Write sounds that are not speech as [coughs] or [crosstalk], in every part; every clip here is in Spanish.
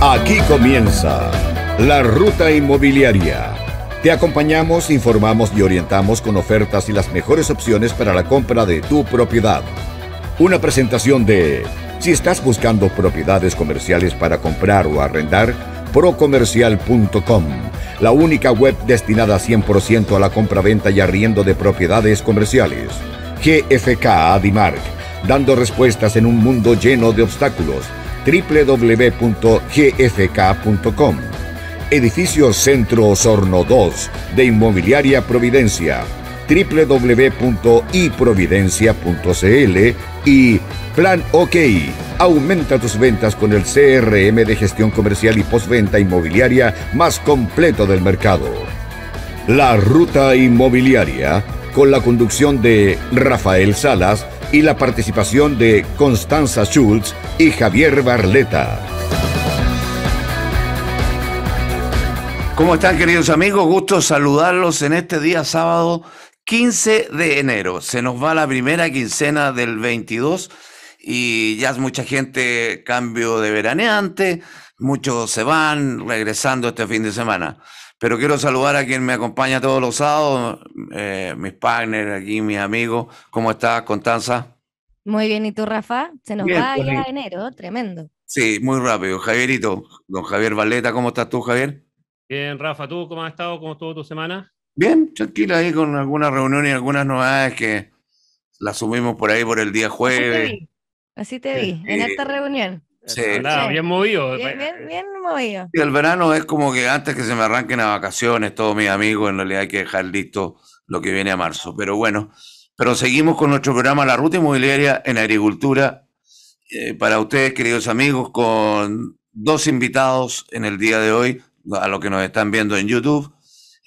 Aquí comienza la ruta inmobiliaria. Te acompañamos, informamos y orientamos con ofertas y las mejores opciones para la compra de tu propiedad. Una presentación de si estás buscando propiedades comerciales para comprar o arrendar, procomercial.com, la única web destinada 100% a la compra, venta y arriendo de propiedades comerciales. GFK Adimark, dando respuestas en un mundo lleno de obstáculos www.gfk.com. Edificio Centro Osorno 2 de Inmobiliaria Providencia www.iprovidencia.cl y Plan OK. Aumenta tus ventas con el CRM de gestión comercial y postventa inmobiliaria más completo del mercado. La Ruta Inmobiliaria, con la conducción de Rafael Salas, y la participación de Constanza Schultz y Javier Barleta. ¿Cómo están queridos amigos? Gusto saludarlos en este día sábado 15 de enero. Se nos va la primera quincena del 22 y ya es mucha gente cambio de veraneante, muchos se van regresando este fin de semana. Pero quiero saludar a quien me acompaña todos los sábados, eh, mis partners aquí, mis amigos. ¿Cómo estás, Constanza? Muy bien, ¿y tú, Rafa? Se nos va ya enero, tremendo. Sí, muy rápido. Javierito, don Javier Valeta, ¿cómo estás tú, Javier? Bien, Rafa, ¿tú cómo has estado? ¿Cómo estuvo tu semana? Bien, tranquila ahí con algunas reuniones y algunas novedades que la asumimos por ahí por el día jueves. Así te vi eh, en esta eh, reunión bien movido. Bien, movido. el verano es como que antes que se me arranquen a vacaciones, todos mis amigos, en realidad hay que dejar listo lo que viene a marzo. Pero bueno, pero seguimos con nuestro programa La Ruta Inmobiliaria en Agricultura. Eh, para ustedes, queridos amigos, con dos invitados en el día de hoy, a los que nos están viendo en YouTube.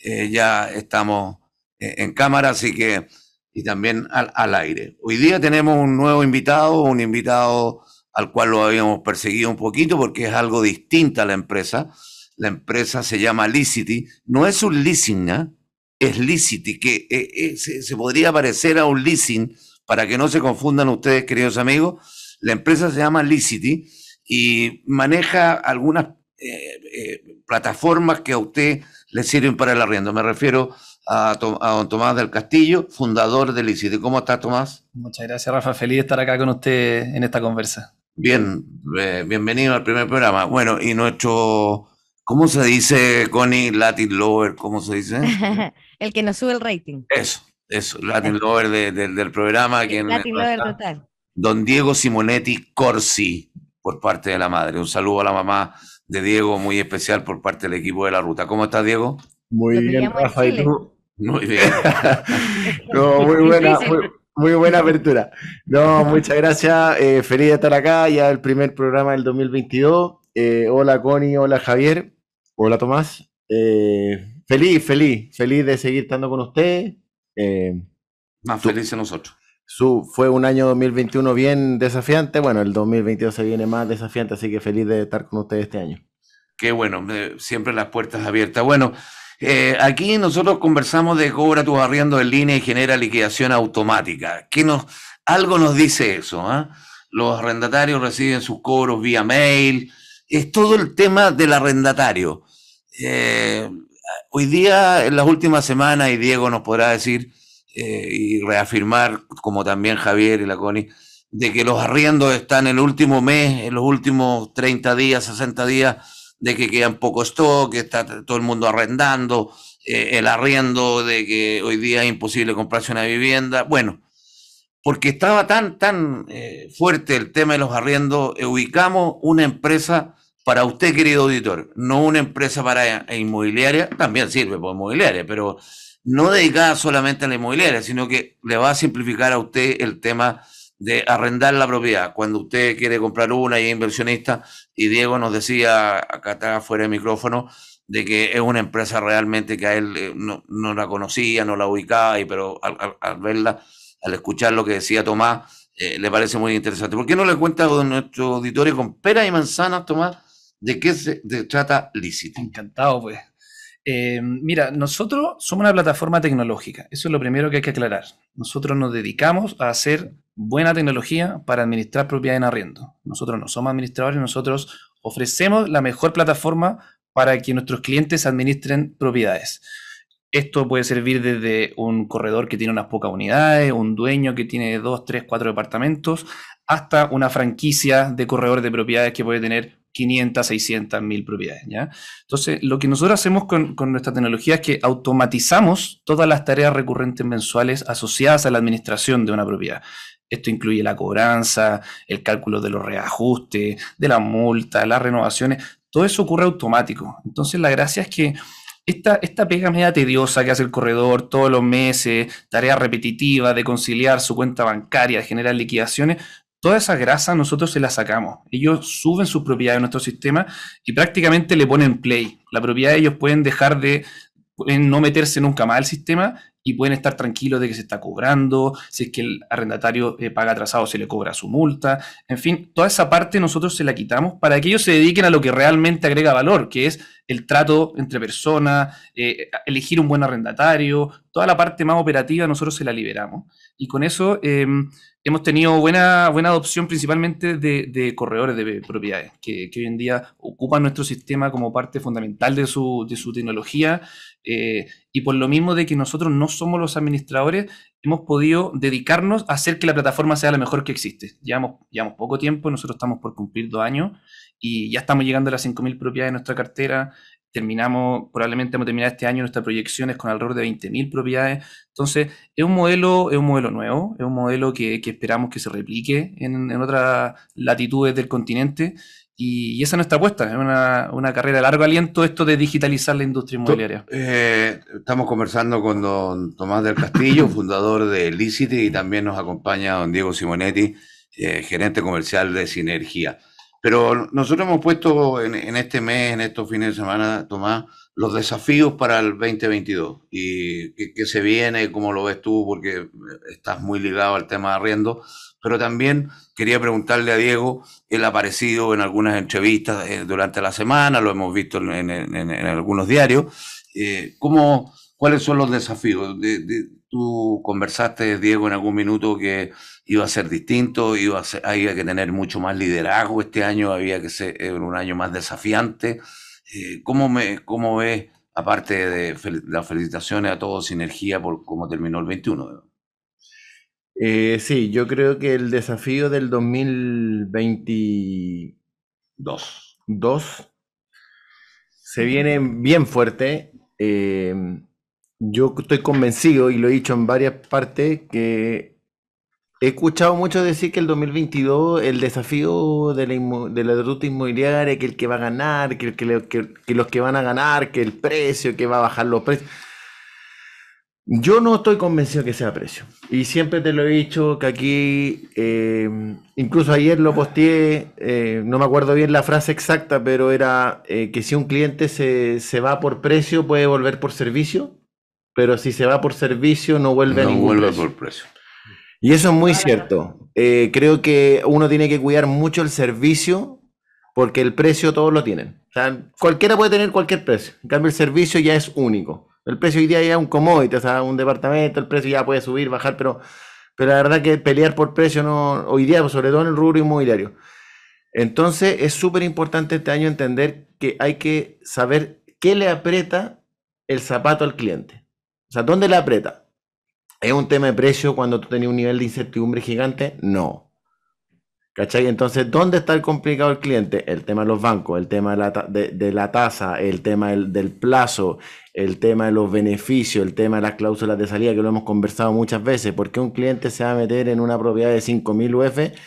Eh, ya estamos eh, en cámara, así que, y también al, al, aire. Hoy día tenemos un nuevo invitado, un invitado al cual lo habíamos perseguido un poquito porque es algo distinta a la empresa. La empresa se llama Licity, no es un leasing, ¿ah? es Licity, que eh, eh, se, podría parecer a un leasing, para que no se confundan ustedes, queridos amigos. La empresa se llama Licity y maneja algunas eh, plataformas que a usted le sirven para el arriendo. Me refiero a, don Tomás del Castillo, fundador de Licity. ¿Cómo está Tomás? Muchas gracias, Rafa. Feliz de estar acá con usted en esta conversa. Bien, eh, bienvenido al primer programa. Bueno, y nuestro, ¿cómo se dice, Connie? Latin Lover, ¿cómo se dice? [laughs] el que nos sube el rating. Eso, eso, Latin Lover del programa. Quien Latin Lover total. Don Diego Simonetti Corsi, por parte de la madre. Un saludo a la mamá de Diego, muy especial por parte del equipo de la ruta. ¿Cómo estás, Diego? Muy bien, Rafael. Muy bien. [laughs] [laughs] no, muy buena. Muy buena [laughs] apertura. No, muchas gracias. Eh, feliz de estar acá. Ya el primer programa del 2022. Eh, hola Connie, hola Javier. Hola Tomás. Eh, feliz, feliz, feliz de seguir estando con usted. Eh, más feliz a nosotros. Su, fue un año 2021 bien desafiante. Bueno, el 2022 se viene más desafiante, así que feliz de estar con usted este año. Qué bueno, siempre las puertas abiertas. Bueno. Eh, aquí nosotros conversamos de cobra tus arriendos en línea y genera liquidación automática. ¿Qué nos, algo nos dice eso. Ah? Los arrendatarios reciben sus cobros vía mail. Es todo el tema del arrendatario. Eh, hoy día, en las últimas semanas, y Diego nos podrá decir eh, y reafirmar, como también Javier y la Connie, de que los arriendos están en el último mes, en los últimos 30 días, 60 días de que quedan pocos stock, que está todo el mundo arrendando, eh, el arriendo de que hoy día es imposible comprarse una vivienda. Bueno, porque estaba tan, tan eh, fuerte el tema de los arriendos, eh, ubicamos una empresa para usted, querido auditor, no una empresa para inmobiliaria, también sirve para inmobiliaria, pero no dedicada solamente a la inmobiliaria, sino que le va a simplificar a usted el tema de arrendar la propiedad. Cuando usted quiere comprar una y es inversionista, y Diego nos decía acá está fuera de micrófono, de que es una empresa realmente que a él eh, no, la conocía, no la ubicaba, y, pero al, verla, al escuchar lo que decía Tomás, eh, le parece muy interesante. ¿Por qué no le cuenta a nuestro auditorio con pera y manzanas, Tomás, de qué se trata Licit? Encantado, pues. Eh, mira, nosotros somos una plataforma tecnológica, eso es lo primero que hay que aclarar. Nosotros nos dedicamos a hacer buena tecnología para administrar propiedades en arriendo. Nosotros no somos administradores, nosotros ofrecemos la mejor plataforma para que nuestros clientes administren propiedades. Esto puede servir desde un corredor que tiene unas pocas unidades, un dueño que tiene dos, tres, cuatro departamentos, hasta una franquicia de corredores de propiedades que puede tener 500, 600, 1000 propiedades. Entonces, lo que nosotros hacemos con, con, nuestra tecnología es que automatizamos todas las tareas recurrentes mensuales asociadas a la administración de una propiedad. Esto incluye la cobranza, el cálculo de los reajustes, de la multa, las renovaciones. Todo eso ocurre automático. Entonces la gracia es que esta, esta pega media tediosa que hace el corredor todos los meses, tareas repetitivas de conciliar su cuenta bancaria, de generar liquidaciones, toda esa grasa nosotros se la sacamos. Ellos suben sus propiedades a nuestro sistema y prácticamente le ponen play. La propiedad de ellos pueden dejar de no meterse nunca más al sistema y pueden estar tranquilos de que se está cobrando, si es que el arrendatario eh, paga atrasado se le cobra su multa, en fin, toda esa parte nosotros se la quitamos para que ellos se dediquen a lo que realmente agrega valor, que es el trato entre personas, eh, elegir un buen arrendatario, toda la parte más operativa nosotros se la liberamos y con eso em, hemos tenido buena, buena adopción principalmente de, corredores de propiedades, que, hoy en día ocupan nuestro sistema como parte fundamental de su, de su tecnología eh, y por lo mismo de que nosotros no somos los administradores, hemos podido dedicarnos a hacer que la plataforma sea la mejor que existe. Llevamos, llevamos poco tiempo, nosotros estamos por cumplir dos años y ya estamos llegando a las 5.000 propiedades de nuestra cartera. Terminamos, probablemente hemos terminado este año nuestras proyecciones con alrededor de 20.000 propiedades. Entonces, es un modelo, es un modelo nuevo, es un modelo que, esperamos que se replique en otras latitudes del continente y, esa es nuestra apuesta, es una, carrera de largo aliento esto de digitalizar la industria inmobiliaria. Eh, estamos conversando con don Tomás del Castillo, [coughs] fundador de Licity, y también nos acompaña don Diego Simonetti, eh, gerente comercial de Sinergia. Pero nosotros hemos puesto en, en, este mes, en estos fines de semana, Tomás, los desafíos para el 2022 y qué se viene, cómo lo ves tú, porque estás muy ligado al tema de arriendo, pero también quería preguntarle a Diego, él ha aparecido en algunas entrevistas eh, durante la semana, lo hemos visto en, algunos diarios, eh, ¿cuáles son los desafíos? De, tú conversaste, Diego, en algún minuto que iba a ser distinto, iba a ser, había que tener mucho más liderazgo este año, había que ser eh, un año más desafiante. Eh, ¿Cómo, me, cómo ves, aparte de las felicitaciones a todos, Sinergia por cómo terminó el 21? Eh, sí, yo creo que el desafío del 2022 se viene bien fuerte. Em, yo estoy convencido, y lo he dicho en varias partes, que he escuchado mucho decir que el 2022 el desafío de la, inmo inmobiliaria, que el que va a ganar, que, los que van a ganar, que el precio, que va a bajar los precios. Yo no estoy convencido que sea precio. Y siempre te lo he dicho que aquí, eh, incluso ayer lo posteé, eh, no me acuerdo bien la frase exacta, pero era eh, que si un cliente se, va por precio puede volver por servicio, pero si se va por servicio no vuelve a ningún vuelve por precio. Y eso es muy cierto. creo que uno tiene que cuidar mucho el servicio porque el precio todos lo tienen. O sea, cualquiera puede tener cualquier precio. En cambio, el servicio ya es único. El precio hoy día ya es un commodity, o sea, un departamento, el precio ya puede subir, bajar, pero, pero la verdad que pelear por precio no, hoy día, sobre todo en el rubro inmobiliario. Entonces es súper importante este año entender que hay que saber qué le aprieta el zapato al cliente. O sea, ¿dónde le aprieta? ¿Es un tema de precio cuando tú tenías un nivel de incertidumbre gigante? No. ¿Cachai? Entonces, ¿dónde está el complicado el cliente? El tema de los bancos, el tema de la, tasa, el tema del, plazo, el tema de los beneficios, el tema de las cláusulas de salida, que lo hemos conversado muchas veces. ¿Por qué un cliente se va a meter en una propiedad de 5.000 UF?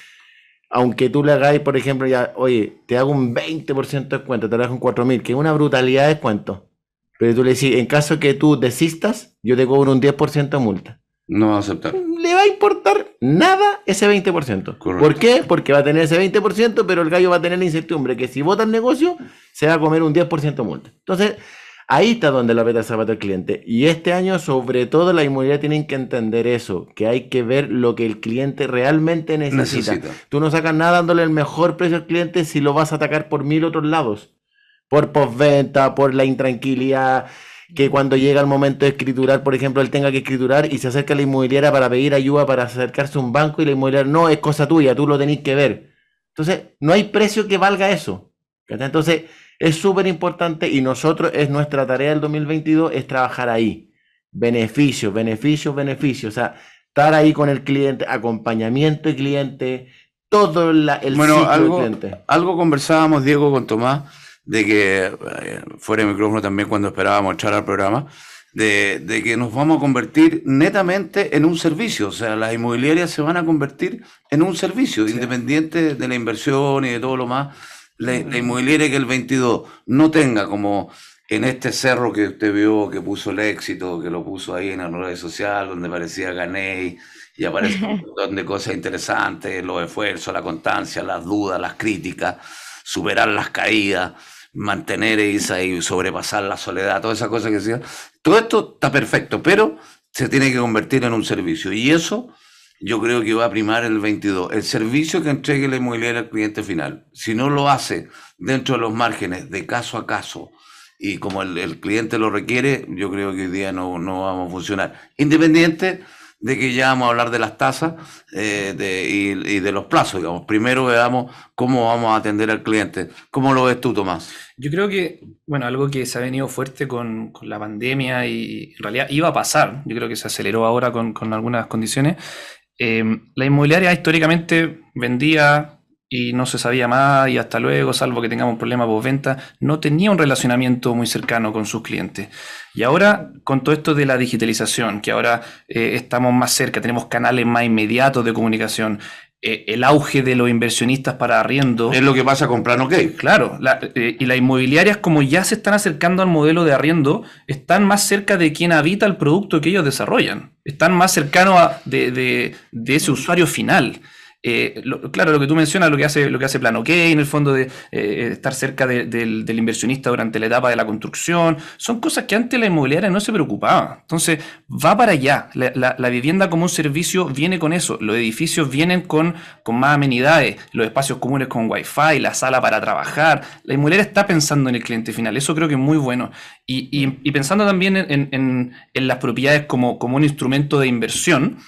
Aunque tú le hagáis, por ejemplo, ya, oye, te hago un 20% de descuento, te lo hago un 4.000, que es una brutalidad de descuento. Pero tú le decís, en caso que tú desistas, yo te cobro un 10% de multa. No va a aceptar. Le va a importar nada ese 20%. ¿Por qué? Porque va a tener ese 20%, pero el gallo va a tener la incertidumbre que si vota el negocio, se va a comer un 10% multa. Entonces, ahí está donde la veta el zapato al cliente. Y este año, sobre todo, la inmobiliaria tienen que entender eso, que hay que ver lo que el cliente realmente necesita. necesita. Tú no sacas nada dándole el mejor precio al cliente si lo vas a atacar por mil otros lados. Por postventa, por la intranquilidad que cuando llega el momento de escriturar, por ejemplo, él tenga que escriturar y se acerca a la inmobiliaria para pedir ayuda para acercarse a un banco y la inmobiliaria, no, es cosa tuya, tú lo tenés que ver. Entonces, no hay precio que valga eso. Entonces, es súper importante y nosotros, es nuestra tarea del 2022, es trabajar ahí. Beneficios, beneficios, beneficios. O sea, estar ahí con el cliente, acompañamiento del cliente, todo el bueno, del cliente. Algo conversábamos, Diego, con Tomás de que, eh, fuera de micrófono también cuando esperábamos echar al programa, de, que nos vamos a convertir netamente en un servicio, o sea, las inmobiliarias se van a convertir en un servicio, independiente de la inversión y de todo lo más. La, inmobiliaria que el 22 no tenga como en este cerro que usted vio, que puso el éxito, que lo puso ahí en la red social, donde parecía gané y aparece un [laughs] montón de cosas interesantes, los esfuerzos, la constancia, las dudas, las críticas, superar las caídas mantener esa y sobrepasar la soledad, todas esas cosas que se Todo esto está perfecto, pero se tiene que convertir en un servicio. Y eso yo creo que va a primar el 22, el servicio que entregue la inmobiliaria al cliente final. Si no lo hace dentro de los márgenes, de caso a caso, y como el, cliente lo requiere, yo creo que hoy día no, no vamos a funcionar. Independiente de que ya vamos a hablar de las tasas eh, y, de los plazos, digamos. Primero veamos cómo vamos a atender al cliente. ¿Cómo lo ves tú, Tomás? Yo creo que, bueno, algo que se ha venido fuerte con, la pandemia y en realidad iba a pasar, yo creo que se aceleró ahora con, algunas condiciones. Eh, la inmobiliaria históricamente vendía y no se sabía más y hasta luego, salvo que tengamos un problema postventa, no tenía un relacionamiento muy cercano con sus clientes. Y ahora, con todo esto de la digitalización, que ahora eh, estamos más cerca, tenemos canales más inmediatos de comunicación, eh, el auge de los inversionistas para arriendo. Es lo que pasa con Plan OK. Claro, eh, y las inmobiliarias, como ya se están acercando al modelo de arriendo, están más cerca de quien habita el producto que ellos desarrollan. Están más cercanos de ese usuario final. Eh, claro, lo que tú mencionas, lo que hace, lo que hace en el fondo de eh, eh, estar cerca del, inversionista durante la etapa de la construcción, son cosas que antes la inmobiliaria no se preocupaba. Entonces, va para allá. La, vivienda como un servicio viene con eso. Los edificios vienen con, más amenidades, los espacios comunes con wifi, la sala para trabajar. La inmobiliaria está pensando en el cliente final. Eso creo que es muy bueno. Y, pensando también en, las propiedades como un instrumento de inversión.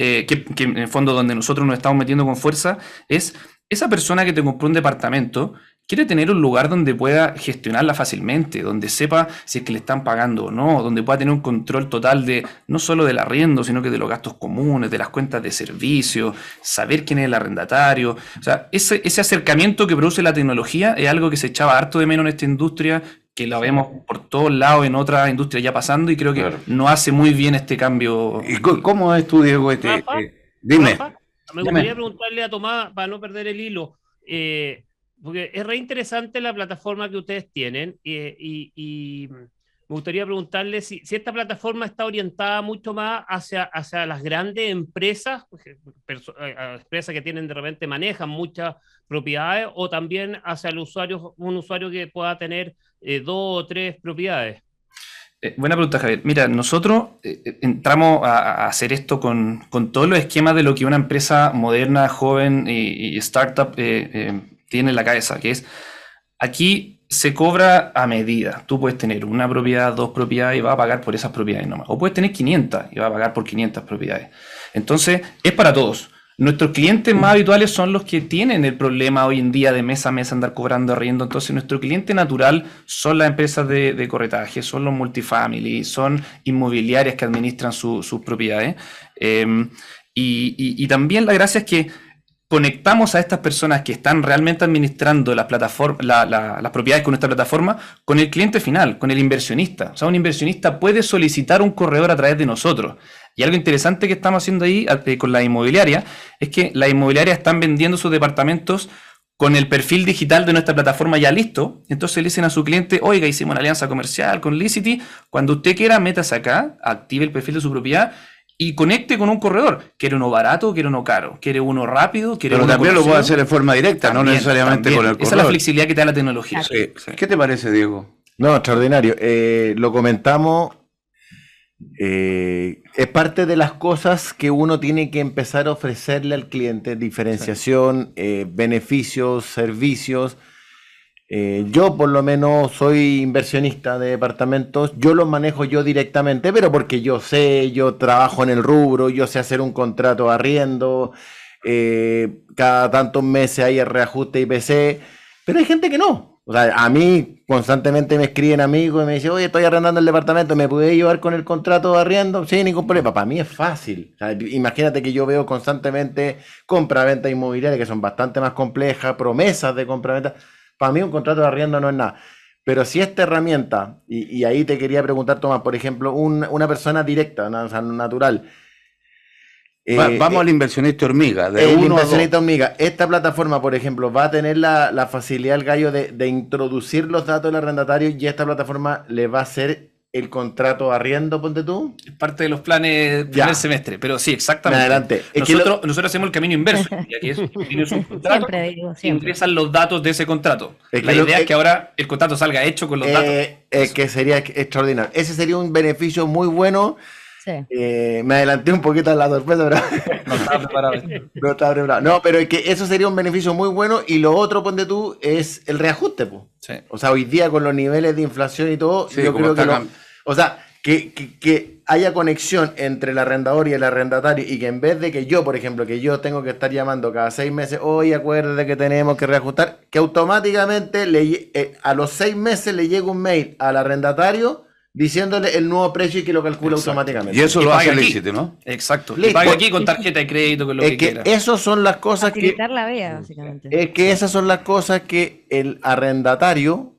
Eh, que, en el fondo donde nosotros nos estamos metiendo con fuerza, es esa persona que te compró un departamento quiere tener un lugar donde pueda gestionarla fácilmente, donde sepa si es que le están pagando o no, donde pueda tener un control total de no solo del arriendo, sino que de los gastos comunes, de las cuentas de servicio, saber quién es el arrendatario. O sea, ese acercamiento que produce la tecnología es algo que se echaba harto de menos en esta industria que la vemos por todos lados en otras industrias ya pasando y creo que no hace muy bien este cambio. cómo es tu, Diego? Este, eh, dime. me gustaría preguntarle a Tomás, para no perder el hilo, eh, porque es re interesante la plataforma que ustedes tienen eh, y me gustaría preguntarle si, esta plataforma está orientada mucho más hacia, las grandes empresas, pues, eh, empresas que tienen de repente manejan muchas propiedades, o también hacia el usuario, un usuario que pueda tener eh, dos o tres propiedades. Eh, buena pregunta, Javier. Mira, nosotros entramos a, hacer esto con, con, todos los esquemas de lo que una empresa moderna, joven y, y startup tiene en la cabeza, que es aquí se cobra a medida. Tú puedes tener una propiedad, dos propiedades y vas a pagar por esas propiedades nomás. O puedes tener 500 y vas a pagar por 500 propiedades. Entonces, es para todos. Nuestros clientes más habituales son los que tienen el problema hoy en día de mes a mes andar cobrando arriendo. Entonces, nuestro cliente natural son las empresas de, corretaje, son los multifamily, son inmobiliarias que administran sus propiedades. Em, y, y también la gracia es que conectamos a estas personas que están realmente administrando plataforma, las propiedades con nuestra plataforma con el cliente final, con el inversionista. O sea, un inversionista puede solicitar un corredor a través de nosotros. Y algo interesante que estamos haciendo ahí eh, con la inmobiliaria es que la inmobiliaria están vendiendo sus departamentos con el perfil digital de nuestra plataforma ya listo. Entonces le dicen a su cliente, oiga, hicimos una alianza comercial con Licity, cuando usted quiera, métase acá, active el perfil de su propiedad y conecte con un corredor. Quiere uno barato, quiere uno caro, quiere uno rápido, quiere Pero también lo puede hacer de forma directa, no necesariamente con el corredor. Esa es la flexibilidad que te da la tecnología. Eh, ¿Qué te parece, Diego? No, extraordinario. Eh, lo comentamos. Eh, es parte de las cosas que uno tiene que empezar a ofrecerle al cliente, diferenciación, beneficios, servicios eh, yo por lo menos soy inversionista de departamentos, yo los manejo yo directamente, pero porque yo sé, yo trabajo en el rubro, yo sé hacer un contrato de arriendo, eh, cada tantos meses hay el reajuste IPC, pero hay gente que no. O sea, a mí constantemente me escriben amigos y me dicen, oye, estoy arrendando el departamento, ¿me puede llevar con el contrato de arriendo? Sí, ningún problema. Para mí es fácil. imagínate que yo veo constantemente compra-venta inmobiliaria, que son bastante más complejas, promesas de compra-venta para mí un contrato de arriendo no es nada. Pero si esta herramienta, y, ahí te quería preguntar, Tomás, por ejemplo, una persona directa, natural. Eh, vamos eh, al inversionista hormiga. De el inversionista hormiga. Esta plataforma, por ejemplo, va a tener la, facilidad, el gallo, de, de, introducir los datos del arrendatario y esta plataforma le va a ser el contrato arriendo, ponte tú. Es parte de los planes del primer semestre, pero sí, exactamente. Adelante. Nosotros, hacemos el camino inverso, ya que es, un [laughs] contrato los datos de ese contrato. La idea es que ahora el contrato salga hecho con los eh, datos. que sería extraordinario. Ese sería un beneficio muy bueno eh, me adelanté un poquito a la sorpresa, pero no [laughs] no pero es que eso sería un beneficio muy bueno y lo otro, ponte tú, es el reajuste. O sea, hoy día con los niveles de inflación y todo, yo creo que... o sea, que, que, haya conexión entre el arrendador y el arrendatario y que en vez de que yo, por ejemplo, que yo tengo que estar llamando cada seis meses, hoy acuérdate que tenemos que reajustar, que automáticamente eh, a los seis meses le llegue un mail al arrendatario diciéndole el nuevo precio y que lo calcula automáticamente. Y eso lo hace aquí, ¿no? Exacto. Le paga aquí con tarjeta de crédito, con lo es que, Esas son las cosas que. Es que esas son las cosas que el arrendatario,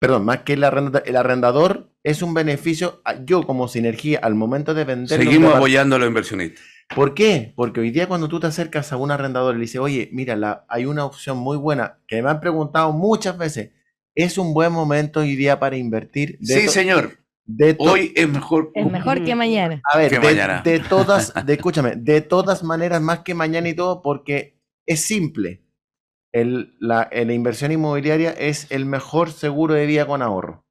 perdón, más que el, el arrendador, es un beneficio, yo como sinergia, al momento de vender. Seguimos apoyando a los inversionistas. ¿Por qué? Porque hoy día cuando tú te acercas a un arrendador y le dices, oye, mira, hay una opción muy buena, que me han preguntado muchas veces, es un buen momento y día para invertir. sí, señor. hoy es mejor. mejor que mañana. A ver, de, todas, [laughs] escúchame, de todas maneras, más que mañana y todo, porque es simple. la, la inversión inmobiliaria es el mejor seguro de día con ahorro.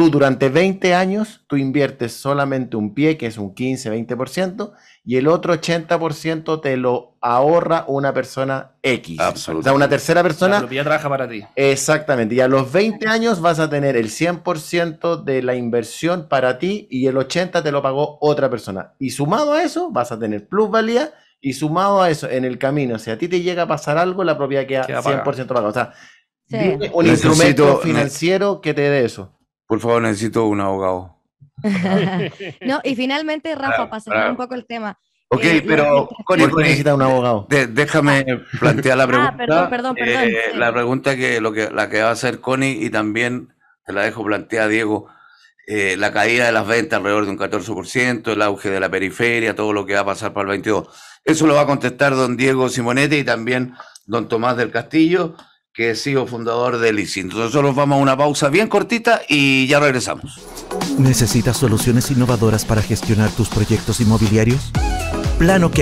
Tú durante 20 años, tú inviertes solamente un pie, que es un 15, 20%, y el otro 80% te lo ahorra una persona X. Absolutamente. O sea, una tercera persona. La propiedad trabaja para ti. Exactamente. Y a los 20 años vas a tener el 100% de la inversión para ti y el 80% te lo pagó otra persona. Y sumado a eso, vas a tener plusvalía y sumado a eso, en el camino, si a ti te llega a pasar algo, la propiedad queda, 100% pagada. O sea, un instrumento financiero que te dé eso. Por favor, necesito un abogado. [laughs] no, y finalmente, Rafa, para, cerrar un poco el tema. Ok, eh, pero Connie, necesita un abogado. déjame ah. plantear la ah, pregunta. Eh, la pregunta que, lo que, la que va a hacer Connie y también te la dejo plantear Diego. Eh, la caída de las ventas alrededor de un 14%, el auge de la periferia, todo lo que va a pasar para el 22. Eso lo va a contestar don Diego Simonetti y también don Tomás del Castillo que es fundador de LISIN. Entonces nosotros vamos a una pausa bien cortita y ya regresamos. ¿Necesitas soluciones innovadoras para gestionar tus proyectos inmobiliarios? Plan OK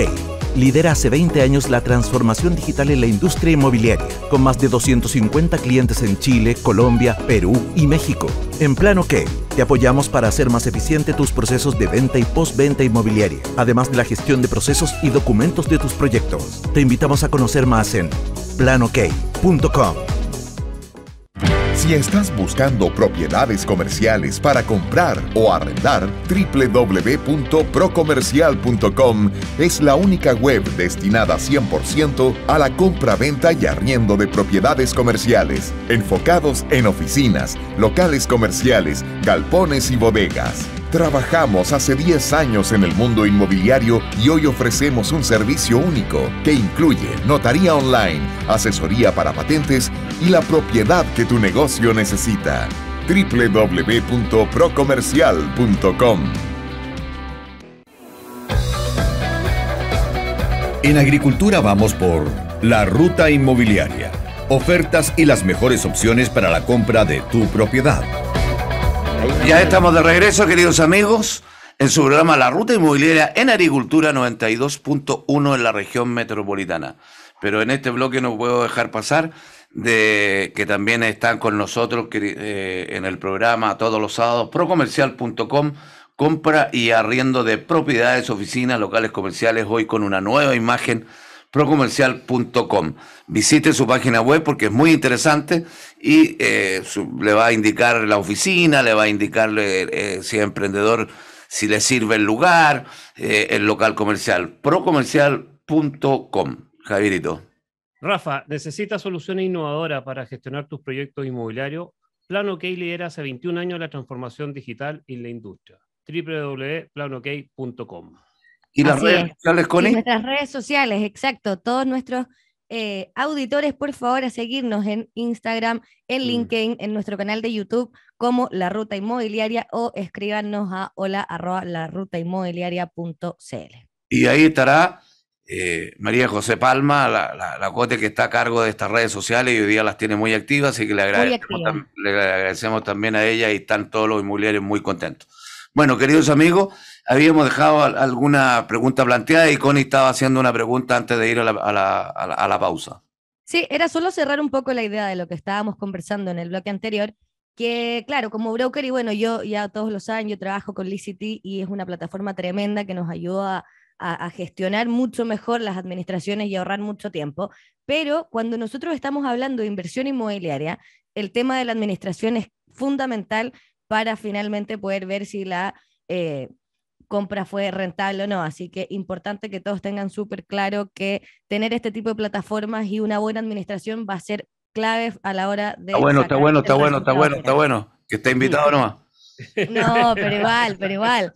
lidera hace 20 años la transformación digital en la industria inmobiliaria, con más de 250 clientes en Chile, Colombia, Perú y México. En Plano que te apoyamos para hacer más eficiente tus procesos de venta y postventa inmobiliaria, además de la gestión de procesos y documentos de tus proyectos. Te invitamos a conocer más en planoK.com. Si estás buscando propiedades comerciales para comprar o arrendar, www.procomercial.com es la única web destinada 100% a la compra-venta y arriendo de propiedades comerciales, enfocados en oficinas, locales comerciales, galpones y bodegas. Trabajamos hace 10 años en el mundo inmobiliario y hoy ofrecemos un servicio único que incluye notaría online, asesoría para patentes y la propiedad que tu negocio necesita. www.procomercial.com En agricultura vamos por la ruta inmobiliaria, ofertas y las mejores opciones para la compra de tu propiedad. Ya estamos de regreso, queridos amigos, en su programa La Ruta Inmobiliaria en Agricultura 92.1 en la región metropolitana. Pero en este bloque no puedo dejar pasar de que también están con nosotros eh, en el programa todos los sábados procomercial.com compra y arriendo de propiedades, oficinas, locales comerciales hoy con una nueva imagen procomercial.com. Visite su página web porque es muy interesante y eh, le va a indicar la oficina, le va a indicar eh, eh, si es emprendedor, si le sirve el lugar, el local comercial, procomercial.com. Javierito. Rafa, ¿necesitas soluciones innovadoras para gestionar tus proyectos inmobiliarios? Plano lidera hace 21 años la transformación digital en la industria. www.planok.com. ¿Y las redes sociales, redes sociales, exacto. Todos nuestros eh, auditores, por favor, a seguirnos en Instagram, en mm. LinkedIn, en nuestro canal de YouTube como La Ruta Inmobiliaria o escríbanos a hola arroba CL. Y ahí estará eh, María José Palma, la, la, cote que está a cargo de estas redes sociales y hoy día las tiene muy activas, así que le agradecemos, le agradecemos también a ella y están todos los inmobiliarios muy contentos. Bueno, queridos amigos, habíamos dejado alguna pregunta planteada y Connie estaba haciendo una pregunta antes de ir a la, pausa. Sí, era solo cerrar un poco la idea de lo que estábamos conversando en el bloque anterior, que claro, como broker, y bueno, yo ya todos lo saben, yo trabajo con Licity y es una plataforma tremenda que nos ayuda a, a, gestionar mucho mejor las administraciones y ahorrar mucho tiempo, pero cuando nosotros estamos hablando de inversión inmobiliaria, el tema de la administración es fundamental para finalmente poder ver si la eh, compra fue rentable o no. Así que importante que todos tengan súper claro que tener este tipo de plataformas y una buena administración va a ser clave a la hora de... Está bueno, está bueno, está bueno, está bueno, está bueno. Que está invitado nomás. No, pero igual, pero igual.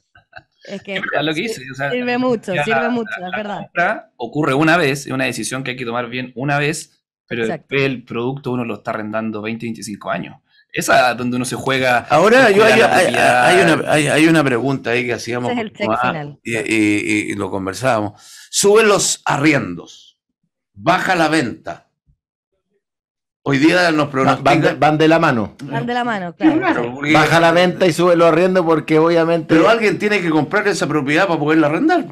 Es que, [laughs] sirve mucho, sirve mucho, la, la, es verdad. ocurre una vez, es una decisión que hay que tomar bien una vez, pero el producto uno lo está arrendando 20, 25 años. Esa donde uno se juega. Ahora hay, una, pregunta ahí que hacíamos. y, lo conversábamos. ¿Sube los arriendos, baja la venta. Hoy día nos pronostican. Van de, la mano. Van de la mano, claro. baja la venta y sube los arriendos porque obviamente. Pero alguien tiene que comprar esa propiedad para poderla arrendar.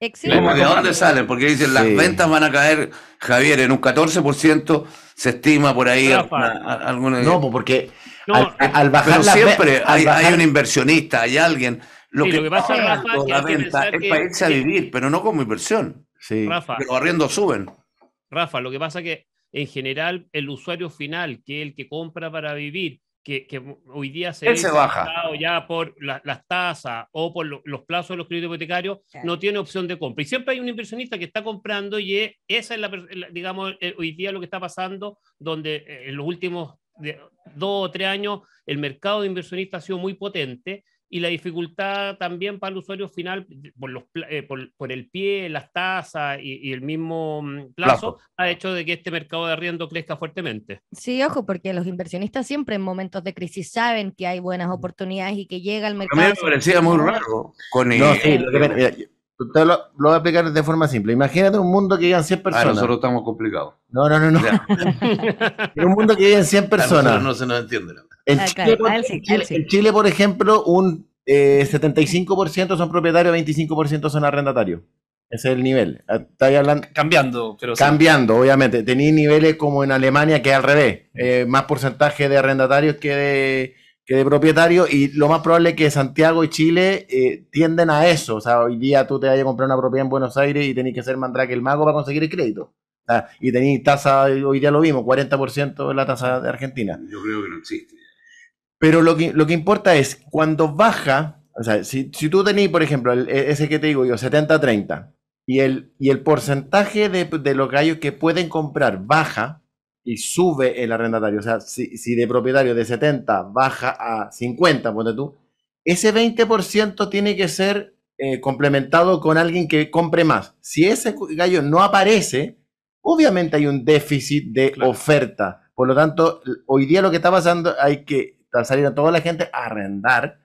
¿De dónde salen? Porque dicen las ventas van a caer, Javier, en un 14%, se estima por ahí alguna, No, pues, porque al, bajar siempre hay, un inversionista, hay alguien. Lo, que, pasa, es que la venta es para irse a vivir, pero no como inversión. Sí. Rafa, los suben. Rafa, lo que pasa es que en general el usuario final, que es el que compra para vivir, que, hoy día se, se baja ya por las tasas o por los plazos de los créditos hipotecarios, no tiene opción de compra. Y siempre hay un inversionista que está comprando y esa es la, digamos, eh, hoy día lo que está pasando, donde eh, en los últimos dos o tres años el mercado de inversionistas ha sido muy potente y la dificultad también para el usuario final por, los, eh, por, el pie, las tasas y, el mismo mm, plazo, ha hecho de que este mercado de arriendo crezca fuertemente. Sí, ojo, porque los inversionistas siempre en momentos de crisis saben que hay buenas mm. oportunidades y que llega el mercado. También muy raro con no, sí, lo que, lo, voy a explicar de forma simple. Imagínate un mundo que llegan 100 ah, personas. Ah, nosotros estamos complicados. No, no, no. no. [laughs] un mundo que llegan 100 personas. no se nos entiende. En, Chile, por ejemplo, un 75% eh, son propietarios, 25% son arrendatarios. Ese es el nivel. Ah, hablando, cambiando, pero Cambiando, obviamente. Tenía niveles como en Alemania, que es al revés. Eh, más porcentaje de arrendatarios que de que de propietario y lo más probable es que Santiago y Chile eh, tienden a eso. O sea, hoy día tú te vayas a comprar una propiedad en Buenos Aires y tenés que ser mandrake el mago para conseguir el crédito. y tenés tasa, hoy día lo vimos, 40% de la tasa de Argentina. Yo creo que no existe. Pero lo que, lo que importa es cuando baja, o sea, si, tú tenés, por ejemplo, e, ese que te digo yo, 70-30, y el, y el porcentaje de, de los gallos que pueden comprar baja, y sube el arrendatario. O sea, si, de propietario de 70 baja a 50, ponte tú, ese 20% tiene que ser eh, complementado con alguien que compre más. Si ese gallo no aparece, obviamente hay un déficit de oferta. Por lo tanto, hoy día lo que está pasando, hay que salir a toda la gente a arrendar.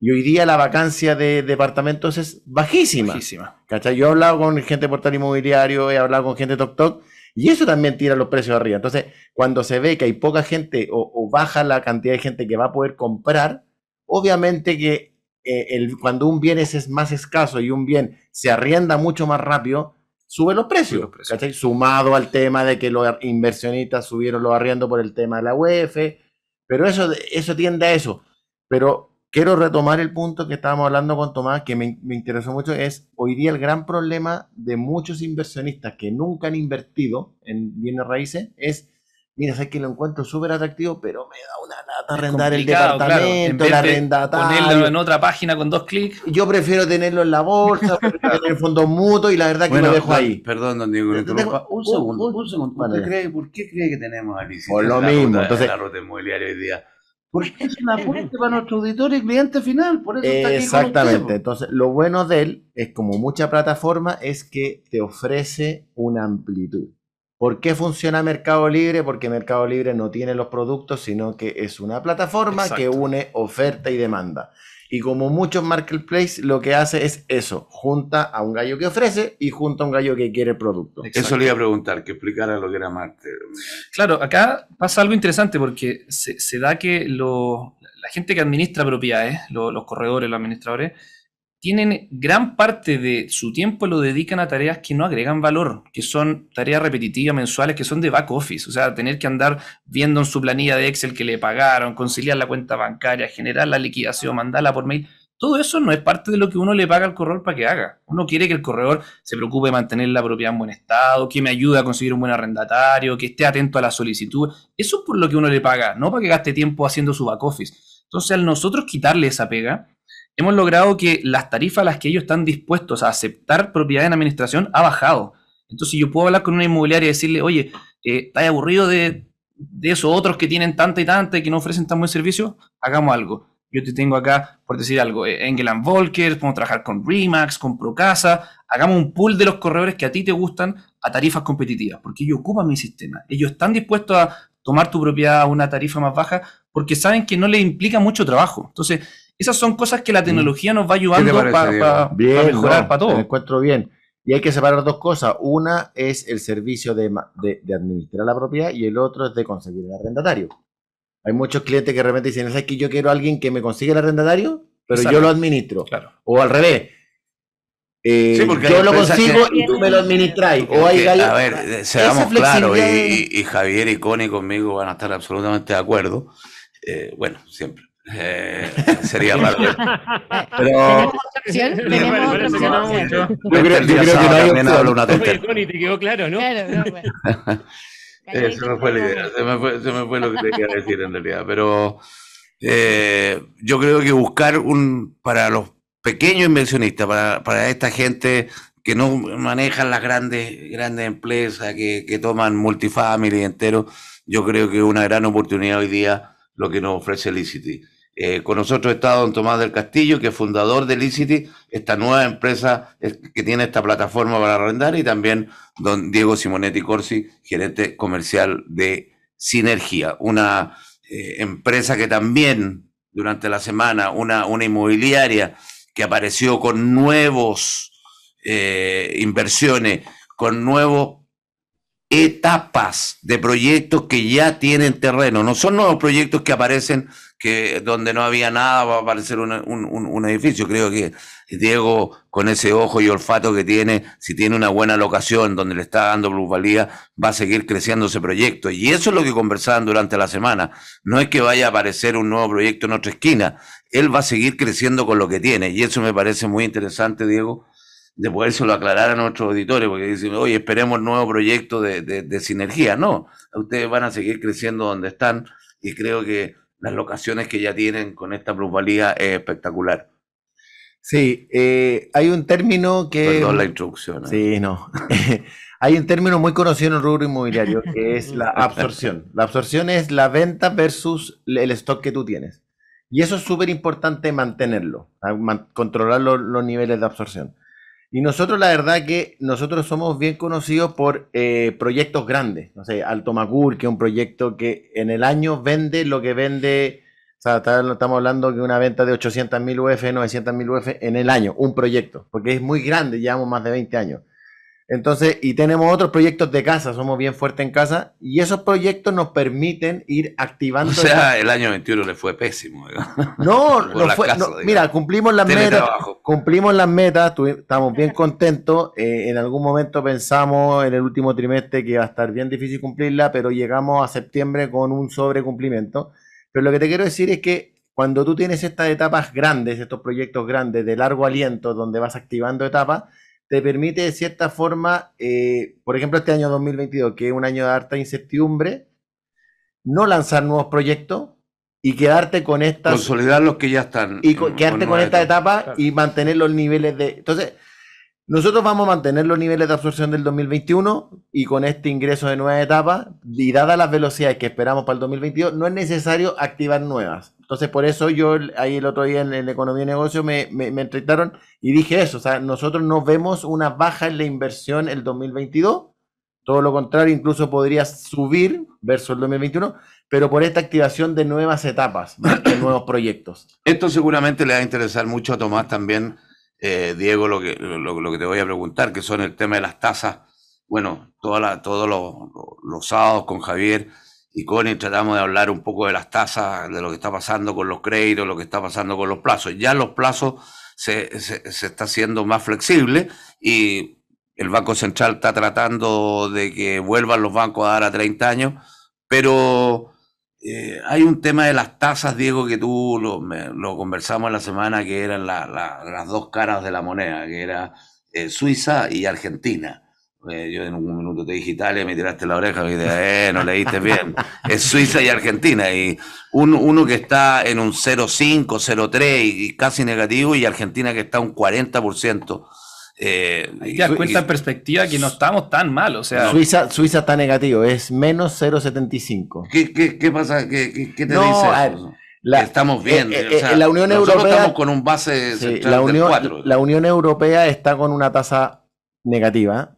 Y hoy día la vacancia de departamentos es bajísima. bajísima. Yo he hablado con gente de portal inmobiliario, he hablado con gente de TokTok, y eso también tira los precios arriba. Entonces, cuando se ve que hay poca gente o, baja la cantidad de gente que va a poder comprar, obviamente que eh, el, cuando un bien es, más escaso y un bien se arrienda mucho más rápido, sube los precios. Sumado al tema de que los inversionistas subieron los arriendos por el tema de la UEF, pero eso, eso tiende a eso. Pero quiero retomar el punto que estábamos hablando con Tomás, que me, interesó mucho, es hoy día el gran problema de muchos inversionistas que nunca han invertido en bienes raíces es, mira, sé que lo encuentro súper atractivo, pero me da una lata arrendar el departamento, claro. en tal de Ponerlo en otra página con dos clics. Yo prefiero tenerlo en la bolsa, [laughs] en el fondo mutuo y la verdad que lo dejo ahí. Perdón, don Diego, un, segundo, un, segundo. ¿Por qué cree que tenemos a Por lo mismo. Entonces, la ruta hoy día? Porque es una fuente [laughs] para nuestro auditor y cliente final, Exactamente. Entonces, lo bueno de él es como mucha plataforma es que te ofrece una amplitud. ¿Por qué funciona Mercado Libre? Porque Mercado Libre no tiene los productos, sino que es una plataforma que une oferta y demanda. Y como muchos marketplaces, lo que hace es eso: junta a un gallo que ofrece y junta a un gallo que quiere el producto. Eso le iba a preguntar, que explicara lo que era marketplace. Claro, acá pasa algo interesante porque se, da que la gente que administra propiedades, los corredores, los administradores, tienen gran parte de su tiempo lo dedican a tareas que no agregan valor, que son tareas repetitivas mensuales, que son de back office, o sea, tener que andar viendo en su planilla de Excel que le pagaron, conciliar la cuenta bancaria, generar la liquidación, mandarla por mail. Todo eso no es parte de lo que uno le paga al corredor para que haga. Uno quiere que el corredor se preocupe de mantener la propiedad en buen estado, que me ayude a conseguir un buen arrendatario, que esté atento a la solicitud. Eso es por lo que uno le paga, no para que gaste tiempo haciendo su back office. Entonces, al nosotros quitarle esa pega, hemos logrado que las tarifas a las que ellos están dispuestos a aceptar propiedad en administración ha bajado. Entonces yo puedo hablar con una inmobiliaria y decirle, oye, eh, ¿estás aburrido de, esos otros que tienen tanta y tanta y que no ofrecen tan buen servicio? Hagamos algo. Yo te tengo acá, por decir algo, eh, Engeland Engel Volker, podemos trabajar con Remax, con Procasa, hagamos un pool de los corredores que a ti te gustan a tarifas competitivas, porque ellos ocupan mi sistema. Ellos están dispuestos a tomar tu propiedad a una tarifa más baja porque saben que no les implica mucho trabajo. Entonces, esas son cosas que la mm. tecnología nos va ayudando para mejorar para todo. encuentro bien. Y hay que separar dos cosas. Una es el servicio de, administrar la propiedad y el otro es de conseguir el arrendatario. Hay muchos clientes que realmente dicen, ¿sabes que yo quiero a alguien que me consiga el arrendatario? Pero yo lo administro. O al revés. Eh, yo lo consigo y tú me lo administras. A ver, seamos claros, y, y, Javier y Connie conmigo van a estar absolutamente de acuerdo. Eh, bueno, siempre eh, sería raro. [laughs] Pero. ¿Tenemos Yo creo, que no hay también hablo una Oye, te quedó claro, ¿no? Claro, no, se pues. [laughs] me fue la idea, se me fue, se me fue lo que te quería decir en realidad. Pero eh, yo creo que buscar un. Para los pequeños inversionistas, para, para esta gente que no manejan las grandes, grandes empresas, que, que toman multifamily enteros, yo creo que es una gran oportunidad hoy día lo que nos ofrece Licity eh, con nosotros está don Tomás del Castillo, que es fundador de Licity, esta nueva empresa que tiene esta plataforma para arrendar, y también don Diego Simonetti Corsi, gerente comercial de Sinergia, una eh, empresa que también durante la semana, una, una inmobiliaria que apareció con nuevos eh, inversiones, con nuevos etapas de proyectos que ya tienen terreno. No son nuevos proyectos que aparecen que donde no había nada va a aparecer un, edificio. Creo que Diego, con ese ojo y olfato que tiene, si tiene una buena locación donde le está dando plusvalía, va a seguir creciendo ese proyecto. Y eso es lo que conversaban durante la semana. No es que vaya a aparecer un nuevo proyecto en otra esquina. Él va a seguir creciendo con lo que tiene. Y eso me parece muy interesante, Diego, de lo aclarar a nuestros auditores, porque dicen, oye, esperemos nuevo proyecto de, de, de sinergia. No, ustedes van a seguir creciendo donde están y creo que las locaciones que ya tienen con esta plusvalía es espectacular. Sí, eh, hay un término que... Perdón la introducción. ¿eh? Sí, no. [laughs] hay un término muy conocido en el rubro inmobiliario que es la [laughs] absorción. La absorción es la venta versus el stock que tú tienes. Y eso es súper importante mantenerlo, ah, controlar los niveles de absorción. Y nosotros, la verdad, que nosotros somos bien conocidos por eh, proyectos grandes. No sé, Alto Macul, que es un proyecto que en el año vende lo que vende. O sea, estamos hablando de una venta de 800.000 UF, 900.000 UF en el año, un proyecto, porque es muy grande, llevamos más de 20 años. Entonces, y tenemos otros proyectos de casa, somos bien fuertes en casa, y esos proyectos nos permiten ir activando. O sea, el, año 21 le fue pésimo. No, no, [laughs] fue, mira, cumplimos las metas, cumplimos las metas, estamos bien contentos. Eh, en algún momento pensamos en el último trimestre que va a estar bien difícil cumplirla, pero llegamos a septiembre con un sobrecumplimiento. Pero lo que te quiero decir es que cuando tú tienes estas etapas grandes, estos proyectos grandes de largo aliento, donde vas activando etapas, te permite de cierta forma, eh, por ejemplo, este año 2022, que es un año de harta incertidumbre, no lanzar nuevos proyectos y quedarte con estas... Consolidar los que ya están. Y quedarte con, esta etapa, y mantener los niveles de... Entonces, nosotros vamos a mantener los niveles de absorción del 2021 y con este ingreso de nuevas etapas, y dadas las velocidades que esperamos para el 2022, no es necesario activar nuevas. Entonces, por eso yo ahí el otro día en, Economía y Negocio me, me, entrevistaron y dije eso. O sea, nosotros no vemos una baja en la inversión el 2022. Todo lo contrario, incluso podría subir verso el 2021, pero por esta activación de nuevas etapas, de nuevos proyectos. Esto seguramente le va a interesar mucho a Tomás también eh, Diego, lo que, lo, que te voy a preguntar, que son el tema de las tasas. Bueno, toda todos los, sábados con Javier y Connie tratamos de hablar un poco de las tasas, de lo que está pasando con los créditos, lo que está pasando con los plazos. Ya los plazos se, se, está haciendo más flexible y el Banco Central está tratando de que vuelvan los bancos a dar a 30 años, pero eh, hay un tema de las tasas, Diego, que tú lo, lo conversamos la semana, que eran las dos caras de la moneda, que era eh, Suiza y Argentina. Eh, yo en un minuto te dije Italia, me tiraste la oreja, y dije, eh, no leíste bien. [laughs] es Suiza y Argentina. Y uno que está en un 0,5, 0,3 y casi negativo, y Argentina que está un 40%. Eh, que dar cuenta en perspectiva que no estamos tan mal, o sea... Suiza, Suiza está negativo, es menos 0,75. ¿Qué, ¿Qué, qué, pasa? ¿Qué, qué, te no, estamos bien. Eh, eh, la Unión Europea... estamos con un base la La Unión Europea está con una tasa negativa.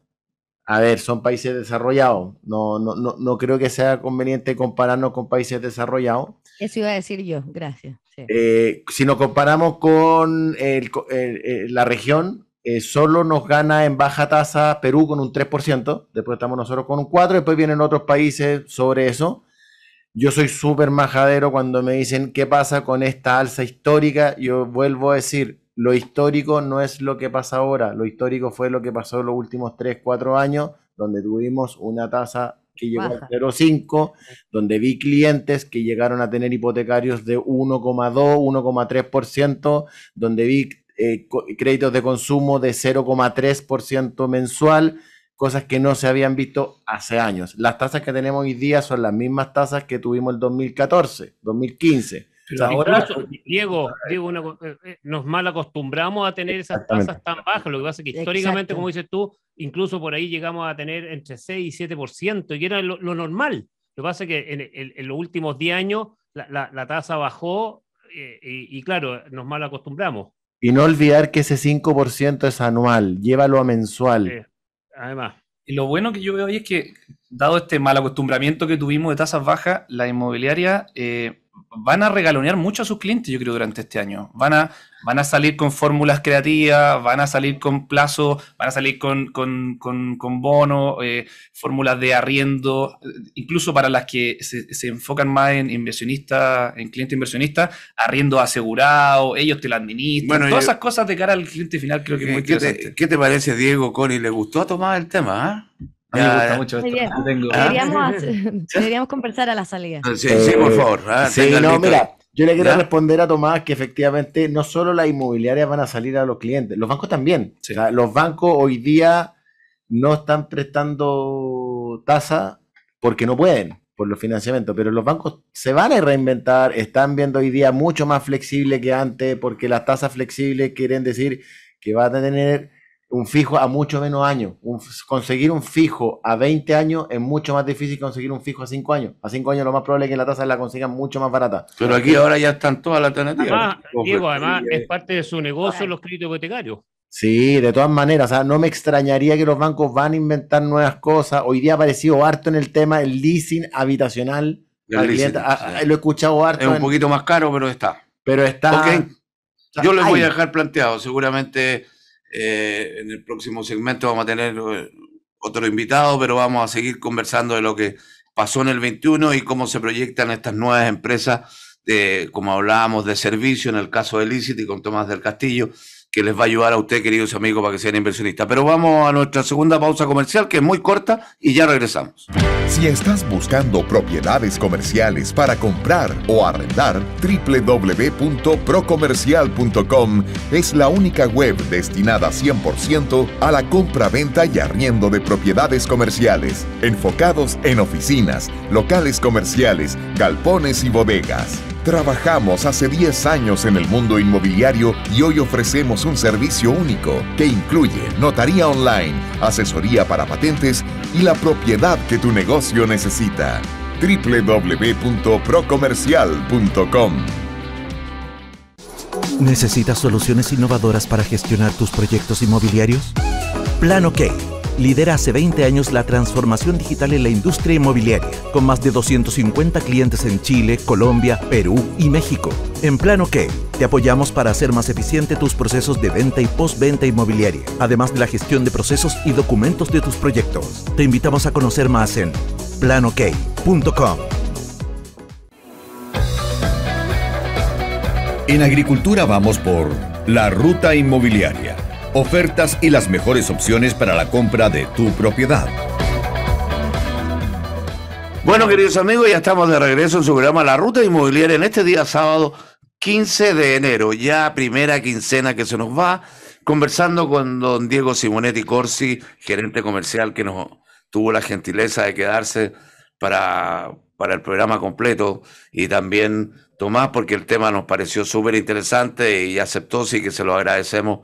A ver, son países desarrollados. No, no, no, creo que sea conveniente compararnos con países desarrollados. Eso iba a decir yo, gracias. Eh, si nos comparamos con la región, eh, solo nos gana en baja tasa Perú con un 3%, después estamos nosotros con un 4%, después vienen otros países sobre eso. Yo soy súper majadero cuando me dicen qué pasa con esta alza histórica. Yo vuelvo a decir, lo histórico no es lo que pasa ahora, lo histórico fue lo que pasó en los últimos 3, 4 años, donde tuvimos una tasa que llegó a 0,5, donde vi clientes que llegaron a tener hipotecarios de 1,2, 1,3%, donde vi eh, créditos de consumo de 0,3% mensual, cosas que no se habían visto hace años. Las tasas que tenemos hoy día son las mismas tasas que tuvimos el 2014, 2015. Diego, eh, eh, nos mal acostumbramos a tener esas tasas tan bajas. Lo que pasa es que históricamente, como dices tú, incluso por ahí llegamos a tener entre 6 y 7%, y era lo, normal. Lo que pasa es que en, los últimos 10 años la, tasa bajó y, y, claro, nos mal acostumbramos. Y no olvidar que ese 5% es anual, llévalo a mensual. además. Y lo bueno que yo veo hoy es que, dado este mal acostumbramiento que tuvimos de tasas bajas, la inmobiliaria eh, van a regalonear mucho a sus clientes, yo creo, durante este año. Van a, van a salir con fórmulas creativas, van a salir con plazos, van a salir con, con, bonos, eh, fórmulas de arriendo, incluso para las que se, enfocan más en inversionistas, en cliente inversionistas, arriendo asegurado, ellos te lo administran. todas esas cosas de cara al cliente final creo que es eh, muy ¿qué Te, ¿Qué te parece, Diego, Connie? ¿Le gustó tomar el tema? Ah? A mí me gusta mucho esto. ¿Ah? [laughs] [laughs] Deberíamos, conversar a la salida. Sí, por eh, favor. Ah, sí, no, mira, yo le quiero responder a Tomás que efectivamente no solo las inmobiliarias van a salir a los clientes, los bancos también. los bancos hoy día no están prestando tasa porque no pueden por los financiamientos, pero los bancos se van a reinventar, están viendo hoy día mucho más flexible que antes porque las tasas flexibles quieren decir que va a tener un fijo a mucho menos años. conseguir un fijo a 20 años es mucho más difícil que conseguir un fijo a 5 años. A 5 años lo más probable es que la tasa la consigan mucho más barata. Pero aquí ahora ya están todas las alternativas. Además, pues, Diego, es parte de su negocio los créditos hipotecarios. Sí, de todas maneras, no me extrañaría que los bancos van a inventar nuevas cosas. Hoy día ha aparecido harto en el tema el leasing habitacional. Ah, ah, lo he escuchado harto. Es un poquito más caro, pero está. Pero está. Okay. Yo lo voy a dejar planteado, seguramente eh, en el próximo segmento vamos a tener eh, otro invitado, pero vamos a seguir conversando de lo que pasó en el 21 y cómo se proyectan estas nuevas empresas, de, como hablábamos, de servicio, en el caso de Licit y con Tomás del Castillo, que les va a ayudar a usted, queridos amigos, para que sean inversionistas. Pero vamos a nuestra segunda pausa comercial, que es muy corta, y ya regresamos. Si estás buscando propiedades comerciales para comprar o arrendar, www.procomercial.com es la única web destinada 100% a la compra-venta y arriendo de propiedades comerciales, enfocados en oficinas, locales comerciales, galpones y bodegas. Trabajamos hace 10 años en el mundo inmobiliario y hoy ofrecemos un servicio único que incluye notaría online, asesoría para patentes y la propiedad que tu negocio necesita. www.procomercial.com ¿Necesitas soluciones innovadoras para gestionar tus proyectos inmobiliarios? Plano K lidera hace 20 años la transformación digital en la industria inmobiliaria, con más de 250 clientes en Chile, Colombia, Perú y México. En Plano K te apoyamos para hacer más eficiente tus procesos de venta y postventa inmobiliaria, además de la gestión de procesos y documentos de tus proyectos. Te invitamos a conocer más en planok.com. En agricultura vamos por la ruta inmobiliaria ofertas y las mejores opciones para la compra de tu propiedad. Bueno, queridos amigos, ya estamos de regreso en su programa La Ruta Inmobiliaria en este día sábado 15 de enero, ya primera quincena que se nos va, conversando con don Diego Simonetti Corsi, gerente comercial que nos tuvo la gentileza de quedarse para, para el programa completo y también Tomás, porque el tema nos pareció súper interesante y aceptó, sí que se lo agradecemos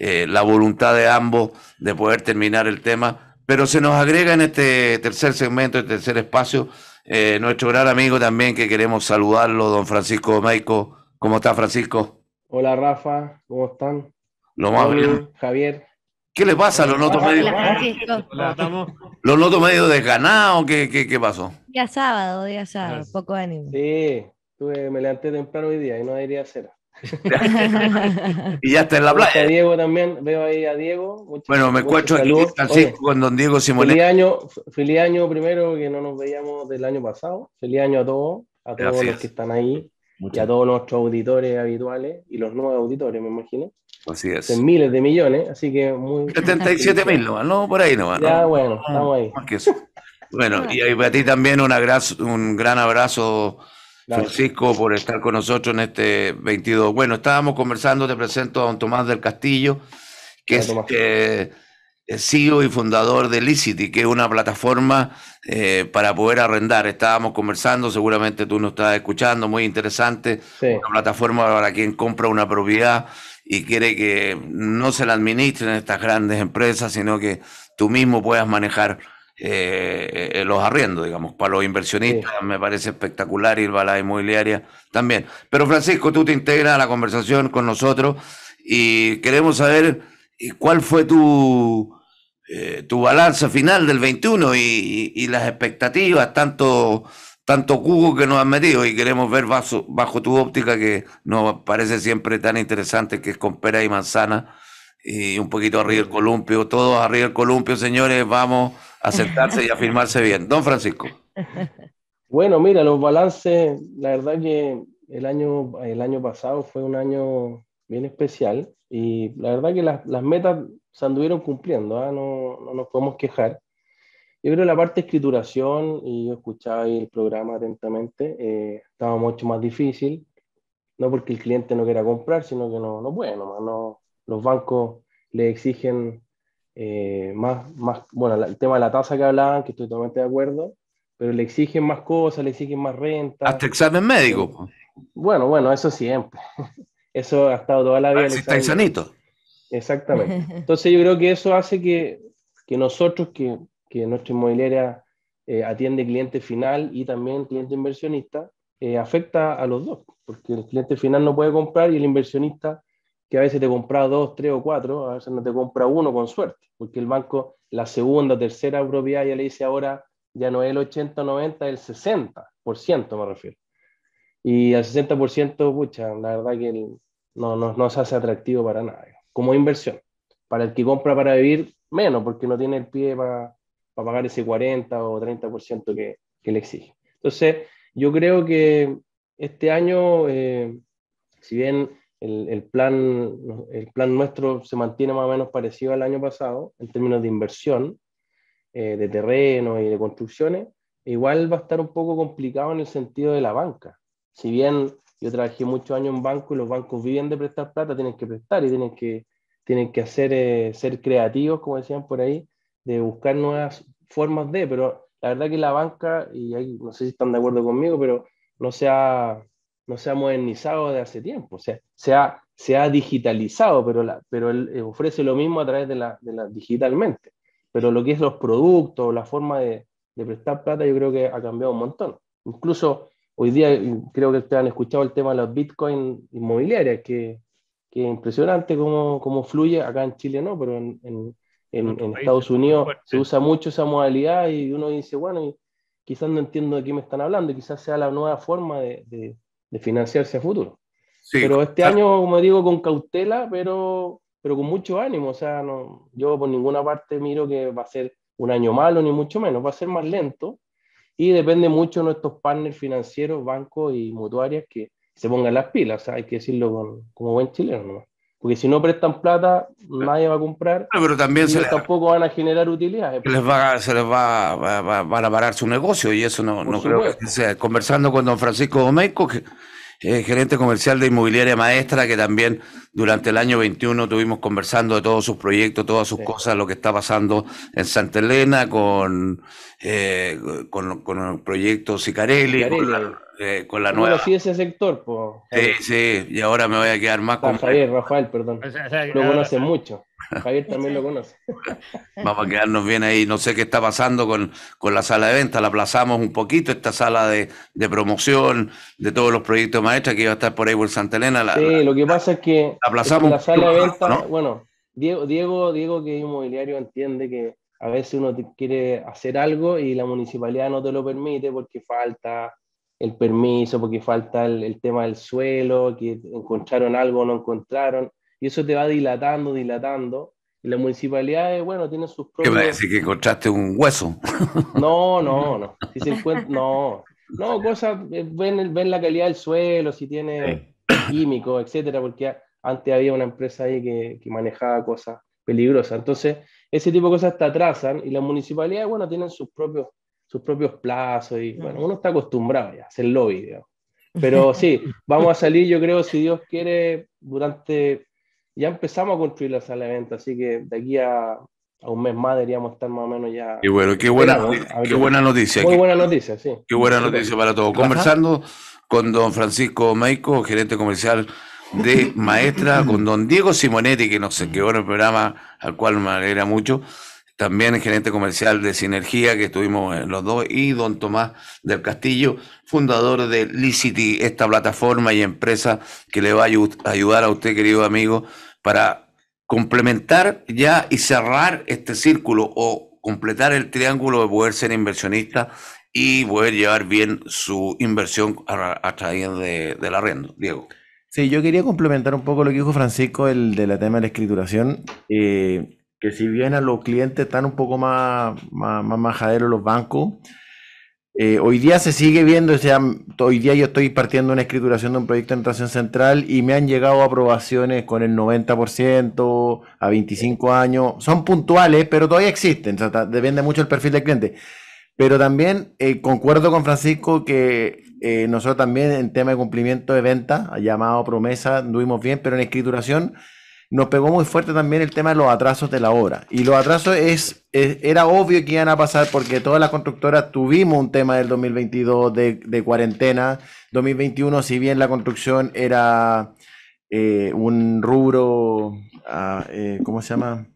eh, la voluntad de ambos de poder terminar el tema. Pero se nos agrega en este tercer segmento, este tercer espacio, eh, nuestro gran amigo también que queremos saludarlo, don Francisco Maico. ¿Cómo está Francisco? Hola Rafa, ¿cómo están? Lo más bien. Javier. ¿Qué le pasa? los los medios los notos medios desganados, ¿qué, ¿Qué, qué, qué pasó? Día sábado, día sábado, poco ánimo. Sí, tuve, me levanté temprano hoy día y no diría cera. [laughs] y ya está en la playa. A Diego también, veo ahí a Diego. bueno, me encuentro aquí con don Diego Feliz año, feliz año primero, que no nos veíamos del año pasado. Feliz año a todos, a todos los que están ahí y a todos nuestros auditores habituales y los nuevos auditores, me imagino. Así es. En miles de millones, así que muy. 77 [laughs] mil nomás, ¿no? Por ahí nomás. Ya, bueno, estamos ahí. Bueno, y a ti también una un gran abrazo Francisco, por estar con nosotros en este 22. Bueno, estábamos conversando, te presento a don Tomás del Castillo, que es eh, CEO y fundador de Licity, que es una plataforma eh, para poder arrendar. Estábamos conversando, seguramente tú nos estás escuchando, muy interesante. Una plataforma para quien compra una propiedad y quiere que no se la administren estas grandes empresas, sino que tú mismo puedas manejar eh, los arriendo digamos. Para los inversionistas me parece espectacular ir a la inmobiliaria también. Pero Francisco, tú te integras a la conversación con nosotros y queremos saber eh, cuál fue tu, eh, tu balanza final del 21 y, las expectativas, tanto, tanto cubo que nos han metido y queremos ver bajo, bajo tu óptica que nos parece siempre tan interesante que es con pera y manzana. Y un poquito arriba el columpio, todos arriba el columpio, señores, vamos aceptarse y afirmarse bien. Don Francisco. Bueno, mira, los balances, la verdad que el año, el año pasado fue un año bien especial y la verdad que las, las metas se anduvieron cumpliendo, ¿ah? no, no, nos podemos quejar. Yo creo que la parte de escrituración, y yo escuchaba ahí el programa atentamente, eh, estaba mucho más difícil, no porque el cliente no quiera comprar, sino que no, no puede los bancos le exigen eh, más, más, bueno, el tema de la tasa que hablaban, que estoy totalmente de acuerdo, pero le exigen más cosas, le exigen más renta. Hasta examen médico. Eh, bueno, bueno, eso siempre. [laughs] Eso ha estado toda la vida. está si Exactamente. [laughs] Entonces yo creo que eso hace que, que nosotros, que, que nuestra inmobiliaria eh, atiende cliente final y también cliente inversionista, afecta a los dos, porque el cliente final no puede comprar y el inversionista que a veces te compra dos, tres o cuatro, a veces no te compra uno con suerte, porque el banco, la segunda, tercera propiedad ya le dice ahora, ya no es el 80, 90, es el 60%, me refiero. Y al 60%, pucha, la verdad que no, no, se hace atractivo para nada, como inversión. Para el que compra para vivir, menos, porque no tiene el pie para, para pagar ese 40 o 30% que, que le exige. Entonces, yo creo que este año, eh, si bien el, plan, el plan nuestro se mantiene más o menos parecido al año pasado en términos de inversión, eh, de terreno y de construcciones. E igual va a estar un poco complicado en el sentido de la banca. Si bien yo trabajé muchos años en banco y los bancos viven de prestar plata, tienen que prestar y tienen que, tienen que hacer, eh, ser creativos, como decían por ahí, de buscar nuevas formas de, pero la verdad que la banca, y no sé si están de acuerdo conmigo, pero no se ha, no se ha modernizado de hace tiempo, o sea, se ha, se ha digitalizado, pero, la, pero eh, ofrece lo mismo a través de la, de la, digitalmente. Pero lo que es los productos, la forma de, prestar plata, yo creo que ha cambiado un montón. Incluso hoy día, creo que ustedes han escuchado el tema de los bitcoins inmobiliarias, que, que es impresionante cómo, fluye, acá en Chile no, pero en, en, Estados Unidos se usa mucho esa modalidad y uno dice, bueno, quizás no entiendo de qué me están hablando, quizás sea la nueva forma de de financiarse a futuro. pero este año, como digo, con cautela, pero, pero con mucho ánimo. O sea, no, yo por ninguna parte miro que va a ser un año malo, ni mucho menos, va a ser más lento. Y depende mucho de nuestros partners financieros, bancos y mutuarias que se pongan las pilas. O sea, hay que decirlo como buen chileno. Porque si no prestan plata, nadie va a comprar. Ah, pero, también tampoco van a generar utilidades. Les va, se les va, va, va, a parar su negocio y eso no, creo que sea. Conversando con don Francisco Domenico, que gerente comercial de Inmobiliaria Maestra, que también durante el año 21 estuvimos conversando de todos sus proyectos, todas sus cosas, lo que está pasando en Santa Elena con, eh, con, el proyecto Sicarelli. la, eh, con la nueva. sí ese sector, Sí, sí, y ahora me voy a quedar más con. Javier, Rafael, perdón. lo mucho. Javier también lo conoce. [laughs] Vamos a quedarnos bien ahí. No sé qué está pasando con, la sala de venta. La aplazamos un poquito, esta sala de, promoción de todos los proyectos maestros que iba a estar por ahí por Santa Elena. sí, lo que pasa es que la, aplazamos la sala de venta, bueno, Diego, Diego, Diego que es inmobiliario entiende que a veces uno quiere hacer algo y la municipalidad no te lo permite porque falta el permiso, porque falta el, tema del suelo, que encontraron algo o no encontraron, y eso te va dilatando, dilatando. Y las municipalidades, bueno, tienen sus propios. ¿Qué me decir que encontraste un hueso? [laughs] No, no, no. no. No, cosas, eh, ven, ven la calidad del suelo, si tiene químico, etcétera, porque antes había una empresa ahí que, que manejaba cosas peligrosas. Entonces, ese tipo de cosas te atrasan y las municipalidades, bueno, tienen sus propios sus propios plazos y bueno, uno está acostumbrado ya a hacer lobby, Pero [laughs] sí, vamos a salir, yo creo, si Dios quiere, durante, ya empezamos a construir la sala de venta, así que de aquí a, un mes más deberíamos estar más o menos ya. Y bueno, qué buena, qué buena noticia. qué, buena noticia, sí. Qué buena noticia para todos. Conversando con don Francisco Maico, gerente comercial de Maestra, con don Diego Simonetti, que nos quedó en el programa, al cual me alegra mucho, también el gerente comercial de Sinergía, que estuvimos eh, los dos, y don Tomás del Castillo, fundador de Licity, esta plataforma y empresa que le va a ayudar a usted, querido amigo, para complementar ya y cerrar este círculo o completar el triángulo de poder ser inversionista y poder llevar bien su inversión a, través de, del arrendo. Diego. Sí, yo quería complementar un poco lo que dijo Francisco, el de la tema de la escrituración. Eh, que si bien a los clientes están un poco más, más, majaderos los bancos, eh, hoy día se sigue viendo, hoy día yo estoy partiendo una escrituración de un proyecto de tracción central y me han llegado aprobaciones con el 90% a 25 años. Son puntuales, pero todavía existen, depende mucho del perfil del cliente. Pero también eh, concuerdo con Francisco que eh, nosotros también en tema de cumplimiento de venta, llamado promesa, anduvimos bien, pero en escrituración nos pegó muy fuerte también el tema de los atrasos de la obra. Y los atrasos es, era obvio que iban a pasar porque todas las constructoras tuvimos un tema del 2022 de, cuarentena. 2021, si bien la construcción era eh, un rubro, ah, eh, ¿cómo se llama?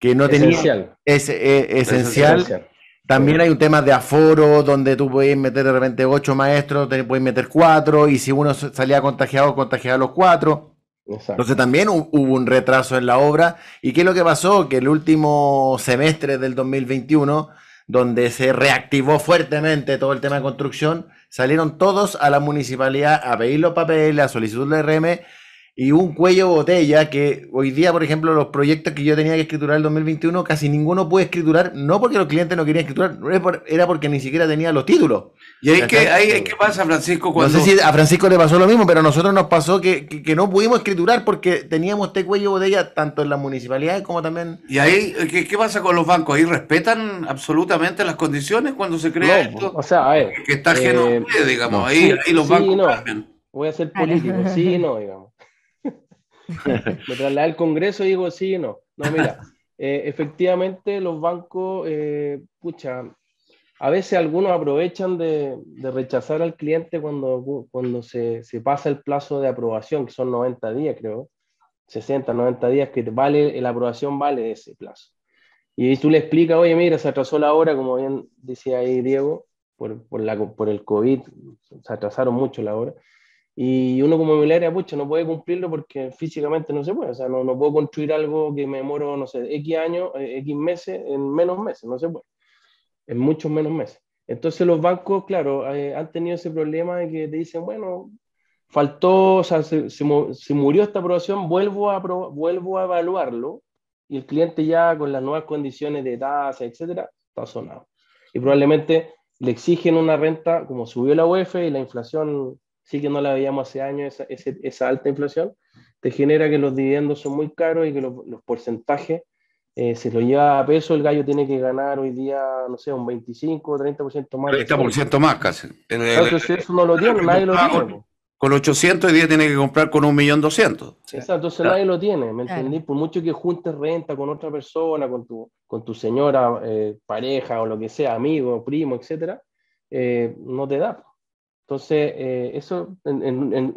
Que no tenía... Esencial. Es, eh, esencial. También hay un tema de aforo, donde tú puedes meter de repente ocho maestros, puedes meter cuatro, y si uno salía contagiado, contagiaba a los cuatro. Entonces también hubo un retraso en la obra. ¿Y qué es lo que pasó? Que el último semestre del 2021, donde se reactivó fuertemente todo el tema de construcción, salieron todos a la municipalidad a pedir los papeles, la solicitud de RM y un cuello botella que hoy día, por ejemplo, los proyectos que yo tenía que escriturar el 2021, casi ninguno pude escriturar, no porque los clientes no querían escriturar, era porque ni siquiera tenía los títulos. ¿Y ahí qué, ahí, pasa, Francisco? Cuando... No sé si a Francisco le pasó lo mismo, pero a nosotros nos pasó que, no pudimos escriturar porque teníamos este cuello botella tanto en las municipalidades como también... ¿Y ahí qué, pasa con los bancos? ¿Ahí respetan absolutamente las condiciones cuando se crea esto? O sea, a ver... Que está ajeno, eh, digamos, ahí, ahí, los bancos... Voy a ser político, sí no, digamos. [laughs] me trasladé al Congreso y digo, sí, no. No, mira, [laughs] eh, efectivamente los bancos, eh, pucha, a veces algunos aprovechan de, rechazar al cliente cuando, cuando se, pasa el plazo de aprobación, que son 90 días, creo, 60, 90 días, que vale, la aprobación vale ese plazo. Y tú le explicas, oye, mira, se atrasó la hora, como bien decía ahí Diego, por, por, por el COVID, se atrasaron mucho la hora. Y uno como inmobiliaria, pucha, no puede cumplirlo porque físicamente no se puede. O sea, no, no puedo construir algo que me demoro, no sé, X años, eh, X meses, en menos meses, no se puede. En muchos menos meses. Entonces los bancos, claro, eh, han tenido ese problema de que te dicen, bueno, faltó, o sea, se, murió esta aprobación, vuelvo a, vuelvo a evaluarlo y el cliente ya con las nuevas condiciones de tasa, etcétera, está sonado. Y probablemente le exigen una renta, como subió la UEF y la inflación sí que no la veíamos hace años, esa, esa, alta inflación, te genera que los dividendos son muy caros y que los, porcentajes eh, se lo lleva a peso, el gallo tiene que ganar hoy día, no sé, un 25 30% más. 30% más casi. Entonces eso no lo tiene, [laughs] nadie lo ah, tiene. Con 800 hoy día tiene que comprar con 1.200.000. Exacto, entonces nadie lo tiene, ¿me entendí? Por mucho que juntes renta con otra persona, con tu, con tu señora, eh, pareja o lo que sea, amigo, primo, etcétera, eh, no te da. Entonces, eh, eso en, en,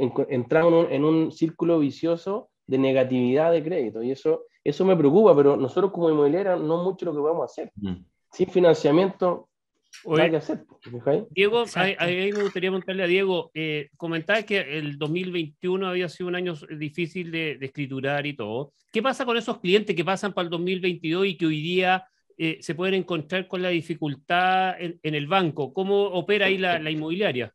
en un, círculo vicioso de negatividad de crédito y eso, eso me preocupa, pero nosotros como inmobiliaria no mucho lo que vamos a hacer. Mm. Sin financiamiento, ¿qué hay que hacer. Diego, ahí, me gustaría preguntarle a Diego, eh, comentaba que el 2021 había sido un año difícil de, escriturar y todo. ¿Qué pasa con esos clientes que pasan para el 2022 y que hoy día... Eh, se pueden encontrar con la dificultad en, el banco. ¿Cómo opera ahí la inmobiliaria?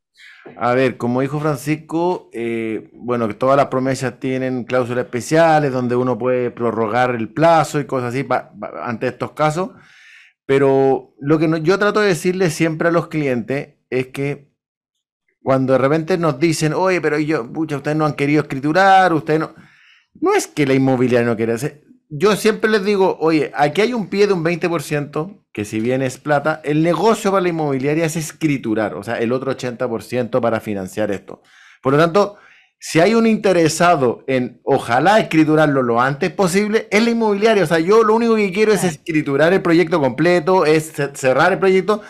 A ver, como dijo Francisco, eh, bueno, que todas las promesas tienen cláusulas especiales donde uno puede prorrogar el plazo y cosas así ante estos casos. Pero lo que yo trato de decirle siempre a los clientes es que cuando de repente nos dicen, oye, pero yo, pucha, ustedes no han querido escriturar, ustedes no. No es que la inmobiliaria no quiera hacer. Yo siempre les digo, oye, aquí hay un pie de un 20%, que si bien es plata, el negocio para la inmobiliaria es escriturar, o sea, el otro 80% para financiar esto. Por lo tanto, si hay un interesado en ojalá escriturarlo lo antes posible, es la inmobiliaria. O sea, yo lo único que quiero es escriturar el proyecto completo, es cerrar el proyecto.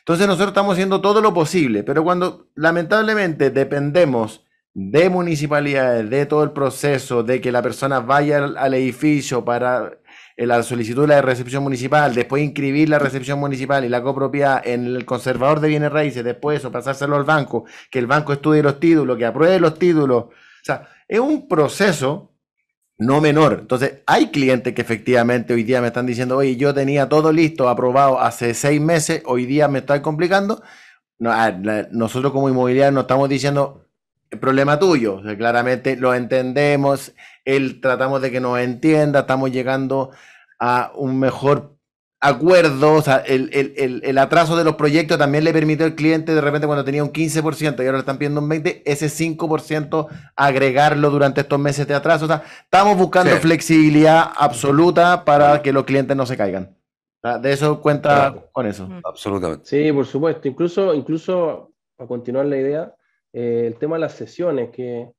Entonces nosotros estamos haciendo todo lo posible, pero cuando lamentablemente dependemos de municipalidades, de todo el proceso, de que la persona vaya al, al edificio para eh, la solicitud de la recepción municipal, después inscribir la recepción municipal y la copropiedad en el conservador de bienes raíces, después eso, pasárselo al banco, que el banco estudie los títulos, que apruebe los títulos. O sea, es un proceso no menor. Entonces, hay clientes que efectivamente hoy día me están diciendo, oye, yo tenía todo listo, aprobado hace seis meses, hoy día me estoy complicando. Nosotros como inmobiliario no estamos diciendo, el problema tuyo. claramente lo entendemos, él tratamos de que nos entienda, estamos llegando a un mejor acuerdo, o sea, el, atraso de los proyectos también le permitió al cliente de repente cuando tenía un 15% y ahora le están pidiendo un 20%, ese 5% agregarlo durante estos meses de atraso. O sea, estamos buscando flexibilidad absoluta para que los clientes no se caigan. de eso cuenta con eso. Mm. Absolutamente. Sí, por supuesto. Incluso, incluso, para continuar la idea, eh, el tema de las sesiones, que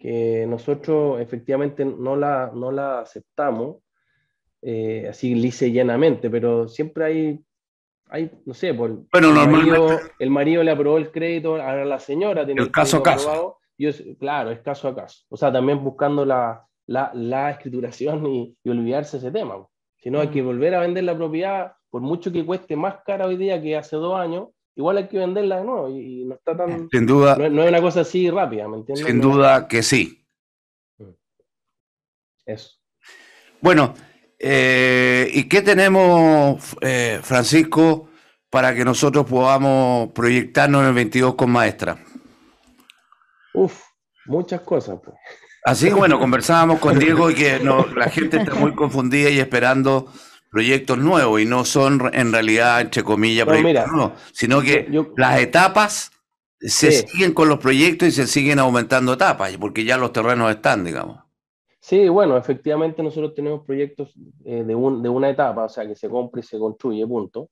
que nosotros efectivamente no la, no la aceptamos eh, así lice llanamente, pero siempre hay, hay no sé, por, bueno, el, marido, el le aprobó el crédito, a la señora tiene el, caso caso. claro, es caso a caso. O sea, también buscando la, la, la [laughs] escrituración y, y, olvidarse ese tema. Si no, hay mm. que volver a vender la propiedad, por mucho que cueste más cara hoy día que hace dos años, igual hay que venderla de nuevo y, no está tan. Sin duda. No, es una cosa así rápida, ¿me entiendes? Sin duda que sí. Mm. Eso. Bueno, eh, ¿y qué tenemos, eh, Francisco, para que nosotros podamos proyectarnos en el 22 con maestra? Uf, muchas cosas, pues. Así bueno, conversábamos con Diego y que la gente está muy confundida y esperando proyectos nuevos y no son en realidad, entre comillas, proyectos nuevos, sino que las etapas se siguen con los proyectos y se siguen aumentando etapas, porque ya los terrenos están, digamos. Sí, bueno, efectivamente nosotros tenemos proyectos eh, de, un, de, una etapa, o sea, que se compra y se construye, punto.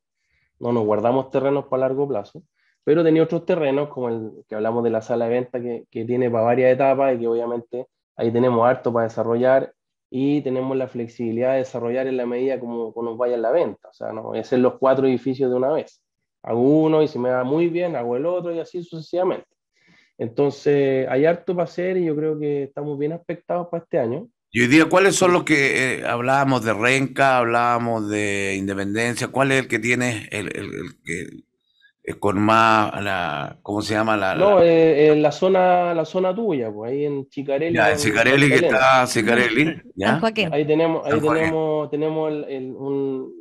No nos guardamos terrenos para largo plazo, pero tenía otros terrenos, como el que hablamos de la sala de venta, que, que tiene para varias etapas y que obviamente ahí tenemos harto para desarrollar y tenemos la flexibilidad de desarrollar en la medida como, como nos vaya en la venta. O sea, no voy a hacer los cuatro edificios de una vez. Hago uno y si me va muy bien, hago el otro y así sucesivamente. Entonces, hay harto para hacer y yo creo que estamos bien aspectados para este año. Y hoy día, ¿cuáles son los que eh, hablábamos de Renca, hablábamos de Independencia? ¿Cuál es el que tiene el, el, el, con más la, ¿cómo se llama? La, no, en eh, eh, la zona, la zona tuya, pues ahí en Chicarelli. Ya, en Chicarelli que está Chicarelli. Ahí tenemos, ahí tenemos, tenemos el, un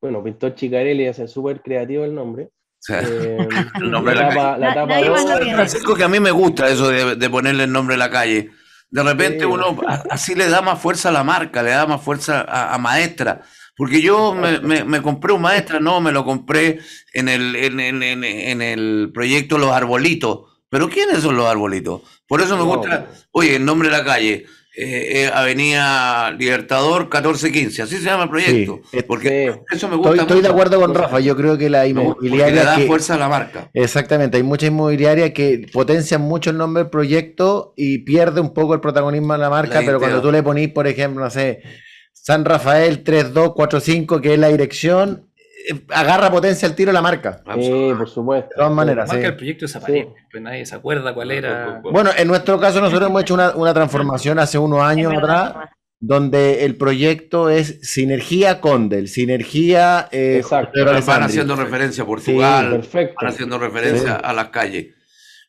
bueno, pintor Chicarelli, es súper creativo el nombre. que a mí me gusta eso de, ponerle el nombre a la calle. De repente uno así le da más fuerza a la marca, le da más fuerza a maestra. Porque yo me, me, compré un maestra, no, me lo compré en el, en, el proyecto Los Arbolitos. Pero ¿quiénes son los arbolitos? Por eso me gusta, oye, el nombre de la calle, eh, eh, Avenida Libertador 1415, así se llama el proyecto. Este, porque eso me gusta. Estoy, de acuerdo con Rafa, yo creo que la inmobiliaria. le da fuerza a la marca. Exactamente, hay mucha inmobiliaria que potencian mucho el nombre del proyecto y pierde un poco el protagonismo de la marca, pero cuando tú le pones por ejemplo, no sé San Rafael 3245, que es la dirección, eh, agarra potencia al tiro la marca. Sí, por supuesto. De todas maneras. marca el proyecto desaparece, pues nadie se acuerda cuál era. Bueno, en nuestro caso nosotros hemos hecho una, transformación hace unos años atrás, donde el proyecto es sinergia Condel, Sinergía... Eh, Exacto. Van haciendo referencia a Portugal, haciendo referencia a las calles.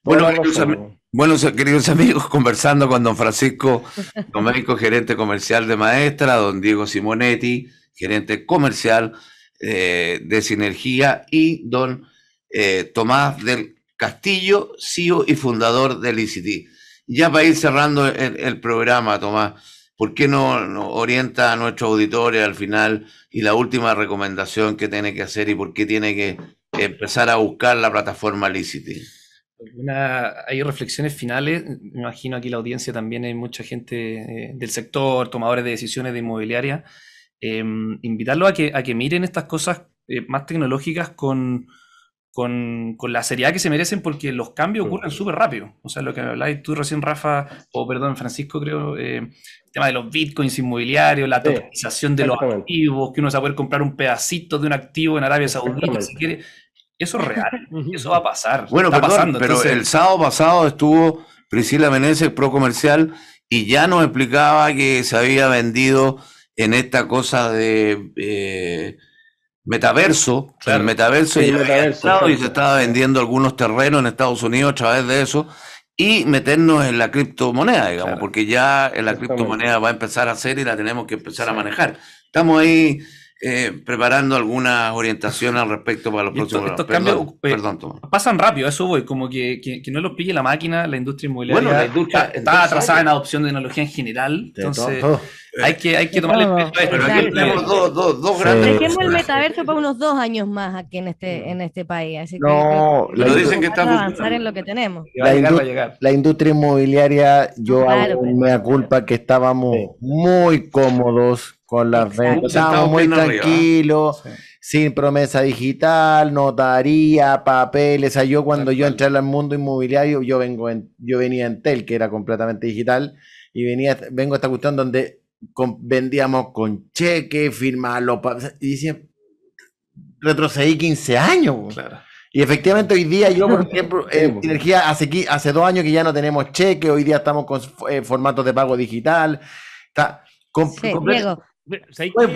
Bueno, queridos, queridos [laughs] amigos, conversando con don Francisco Domenico, gerente comercial de Maestra, don Diego Simonetti, gerente comercial eh, de Sinergía, y don eh, Tomás del Castillo, CEO y fundador de LICITY. Ya para ir cerrando el, programa, Tomás, ¿por qué no, orienta a nuestro auditorio al final y la última recomendación que tiene que hacer y por qué tiene que empezar a buscar la plataforma Licity? Una hay reflexiones finales. Me imagino aquí la audiencia también hay mucha gente eh, del sector, tomadores de decisiones de inmobiliaria. Em, invitarlos a que, a que miren estas cosas eh, más tecnológicas con, la seriedad que se merecen porque los cambios ocurren súper rápido. O sea, lo que me habláis tú recién, Rafa, o perdón, Francisco, creo, eh, el tema de los bitcoins inmobiliarios, la tokenización de los activos, que uno se va a poder comprar un pedacito de un activo en Arabia Saudita si quiere. Eso es real, [laughs] eso va a pasar. Bueno, pero el sábado pasado estuvo Priscila Meneses, pro comercial, y ya nos explicaba que se había vendido en esta cosa de eh, metaverso, el metaverso, y, se estaba vendiendo algunos terrenos en Estados Unidos a través de eso y meternos en la criptomoneda, digamos, porque ya en la criptomoneda va a empezar a ser y la tenemos que empezar a manejar. Estamos ahí eh, preparando alguna orientación al respecto para los próximos estos perdón, cambios eh, pasan rápido, eso voy, como que, que, no lo pille la máquina, la industria inmobiliaria bueno, la industria, está, atrasada en adopción de tecnología en general, entonces eh, hay que, hay que tomarle Pero tenemos dos, dos, dos grandes. Dejemos el metaverso para unos dos años más aquí en este, mm. en este país, no, lo dicen que estamos avanzar en lo que tenemos. La, la industria inmobiliaria, yo pues. me aculpa culpa que estábamos muy cómodos con las estábamos muy tranquilos, sin promesa digital, notaría, papeles. O yo cuando yo entré al mundo inmobiliario, yo vengo en, yo venía en Tel, que era completamente digital, y venía, vengo a esta cuestión donde vendíamos con cheque, firmarlo, y dice retrocedí 15 años. Y efectivamente hoy día yo, por [laughs] ejemplo, pues. en energía hace, dos años que ya no tenemos cheque, hoy día estamos con eh, formatos de pago digital. Está,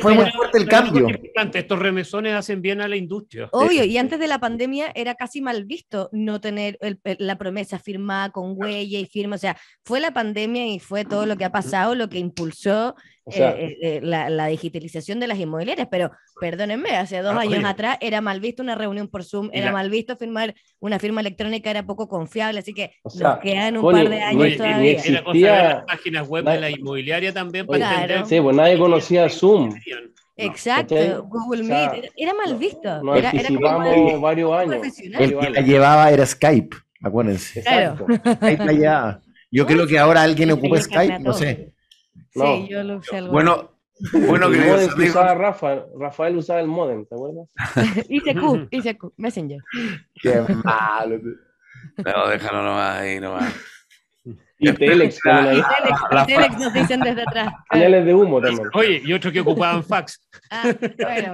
fue, muy fuerte el cambio. Estos remesones hacen bien a la industria. Obvio, eh, y antes de la pandemia era casi mal visto no tener la promesa firmada con huella y firma. O sea, fue la pandemia y fue todo lo que ha pasado lo que impulsó eh, eh, eh, la, digitalización de las inmobiliarias, pero perdónenme, hace dos ah, años atrás era mal visto una reunión por Zoom, era mal visto firmar una firma electrónica, era poco confiable, así que nos quedan un par de años todavía. Era cosa de las páginas web de la inmobiliaria también para entender. Sí, pues nadie conocía Zoom. Exacto, Google Meet, era, mal visto. No, era, como varios años. El que la llevaba era Skype, acuérdense. Claro. Skype la llevaba. Yo creo que ahora alguien ocupa Skype, no sé. Sí, yo lo Bueno, bueno, que usaba Rafa, Rafael usaba el modem, ¿te acuerdas? ICQ, [laughs] ICQ, Messenger. Qué malo. No, déjalo nomás ahí nomás. Y Telex. Y Telex, nos dicen desde atrás. Señales [laughs] de humo también. [laughs] Oye, y otro que ocupaban fax. Ah, bueno,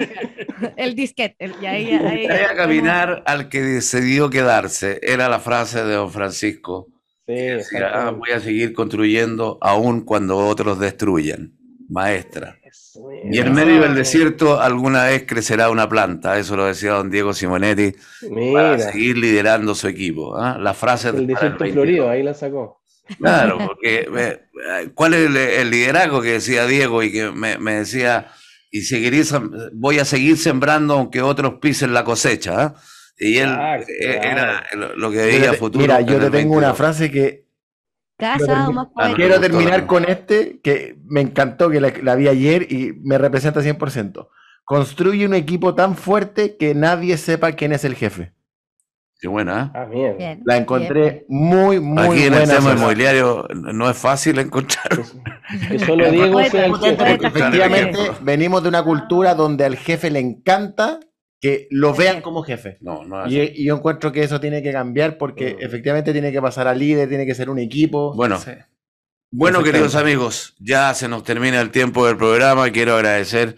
El disquete. y ahí, ahí, ahí a caminar al que decidió quedarse. Era la frase de don Francisco Ah, voy a seguir construyendo aún cuando otros destruyan. Maestra. Y en medio del desierto alguna vez crecerá una planta, eso lo decía don Diego Simonetti, Mira. para seguir liderando su equipo. ¿eh? La frase del desierto florido, ahí la sacó. Claro, porque ¿cuál es el, liderazgo que decía Diego y que me, decía, y seguiré, voy a seguir sembrando aunque otros pisen la cosecha? ¿ah? Y eh, era lo que veía futuro. Mira, yo te tengo una frase que. Quiero ah, terminar con este, que me encantó, que la, vi ayer y me representa 100%. Construye un equipo tan fuerte que nadie sepa quién es el jefe. Qué buena. ¿eh? Ah, La encontré muy, muy buena. Aquí en el tema inmobiliario no es fácil encontrar. Eso lo digo, Efectivamente, venimos de una cultura donde al jefe le encanta que lo vean como jefe. No, y, yo encuentro que eso tiene que cambiar porque efectivamente tiene que pasar a líder, tiene que ser un equipo. Bueno. Bueno, queridos amigos, ya se nos termina el tiempo del programa. Quiero agradecer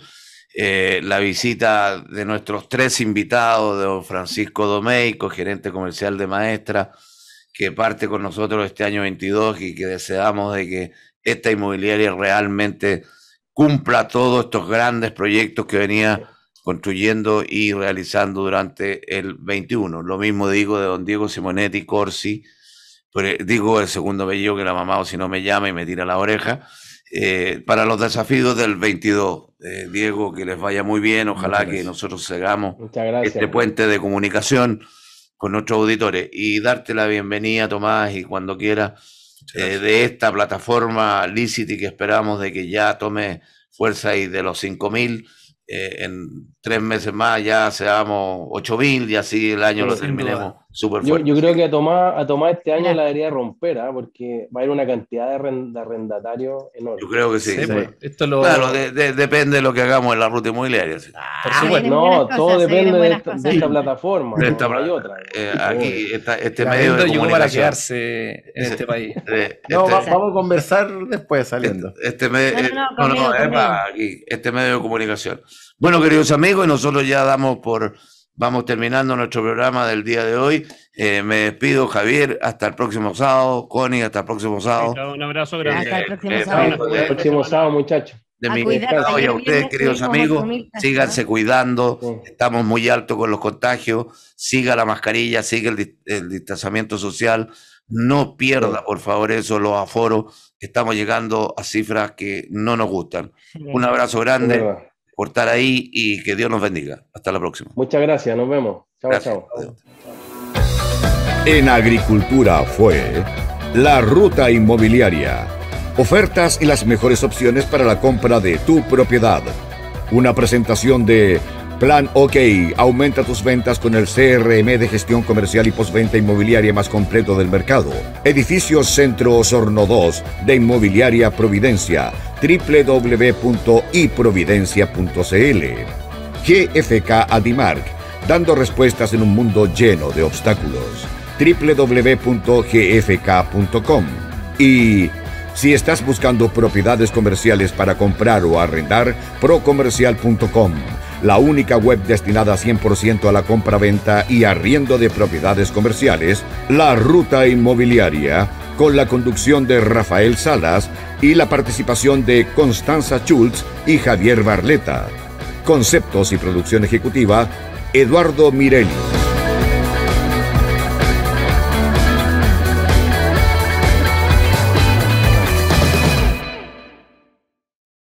eh, la visita de nuestros tres invitados, don Francisco Domeico, gerente comercial de Maestra, que parte con nosotros este año 22 y que deseamos de que esta inmobiliaria realmente cumpla todos estos grandes proyectos que venía construyendo y realizando durante el 21. Lo mismo digo de don Diego Simonetti Corsi, eh, digo el segundo bello que la mamá o si no me llama y me tira la oreja, eh, para los desafíos del 22. Eh, Diego, que les vaya muy bien, ojalá que nosotros sigamos este puente de comunicación con nuestros auditores y darte la bienvenida, Tomás, y cuando quieras, de esta plataforma Licity que esperamos de que ya tome fuerza y de los 5.000 en tres meses más ya seamos 8000 y así el año lo terminemos súper fuerte. Yo, creo que a tomar a tomar este año la debería romper, ¿ah? porque va a haber una cantidad de, arrendatarios enorme. Yo creo que sí. Pues, esto lo... Claro, depende de lo que hagamos en la ruta inmobiliaria. Ah, Por supuesto. No, todo depende de, esta, plataforma. Esta, hay otra. Eh, aquí está, este medio de comunicación. para quedarse en este país. Eh, no, este vamos, a conversar después saliendo. Este, este no, no, eh, Es aquí, este medio de comunicación. Bueno, queridos amigos, nosotros ya damos por, vamos terminando nuestro programa del día de hoy. Eh, me despido, Javier, hasta el próximo sábado. Connie, hasta el próximo sábado. un abrazo eh, grande. Eh, hasta el próximo sábado. muchachos. De mi cuidarse, y a ustedes, queridos amigos, síganse cuidando. Estamos muy altos con los contagios. Siga la mascarilla, siga el, el distanciamiento social. No pierda, por favor, eso, los aforos. Estamos llegando a cifras que no nos gustan. Un abrazo grande por estar ahí y que Dios nos bendiga. Hasta la próxima. Muchas gracias, nos vemos. Chao, chao. En Agricultura fue la ruta inmobiliaria. Ofertas y las mejores opciones para la compra de tu propiedad. Una presentación de Plan OK. Aumenta tus ventas con el CRM de gestión comercial y postventa inmobiliaria más completo del mercado. Edificios Centro Osorno 2 de Inmobiliaria Providencia. www.iprovidencia.cl. GFK Adimark. Dando respuestas en un mundo lleno de obstáculos. www.gfk.com. Y si estás buscando propiedades comerciales para comprar o arrendar, procomercial.com la única web destinada 100% a la compra-venta y arriendo de propiedades comerciales, La Ruta Inmobiliaria, con la conducción de Rafael Salas y la participación de Constanza Schultz y Javier Barleta. Conceptos y producción ejecutiva, Eduardo Mirelli.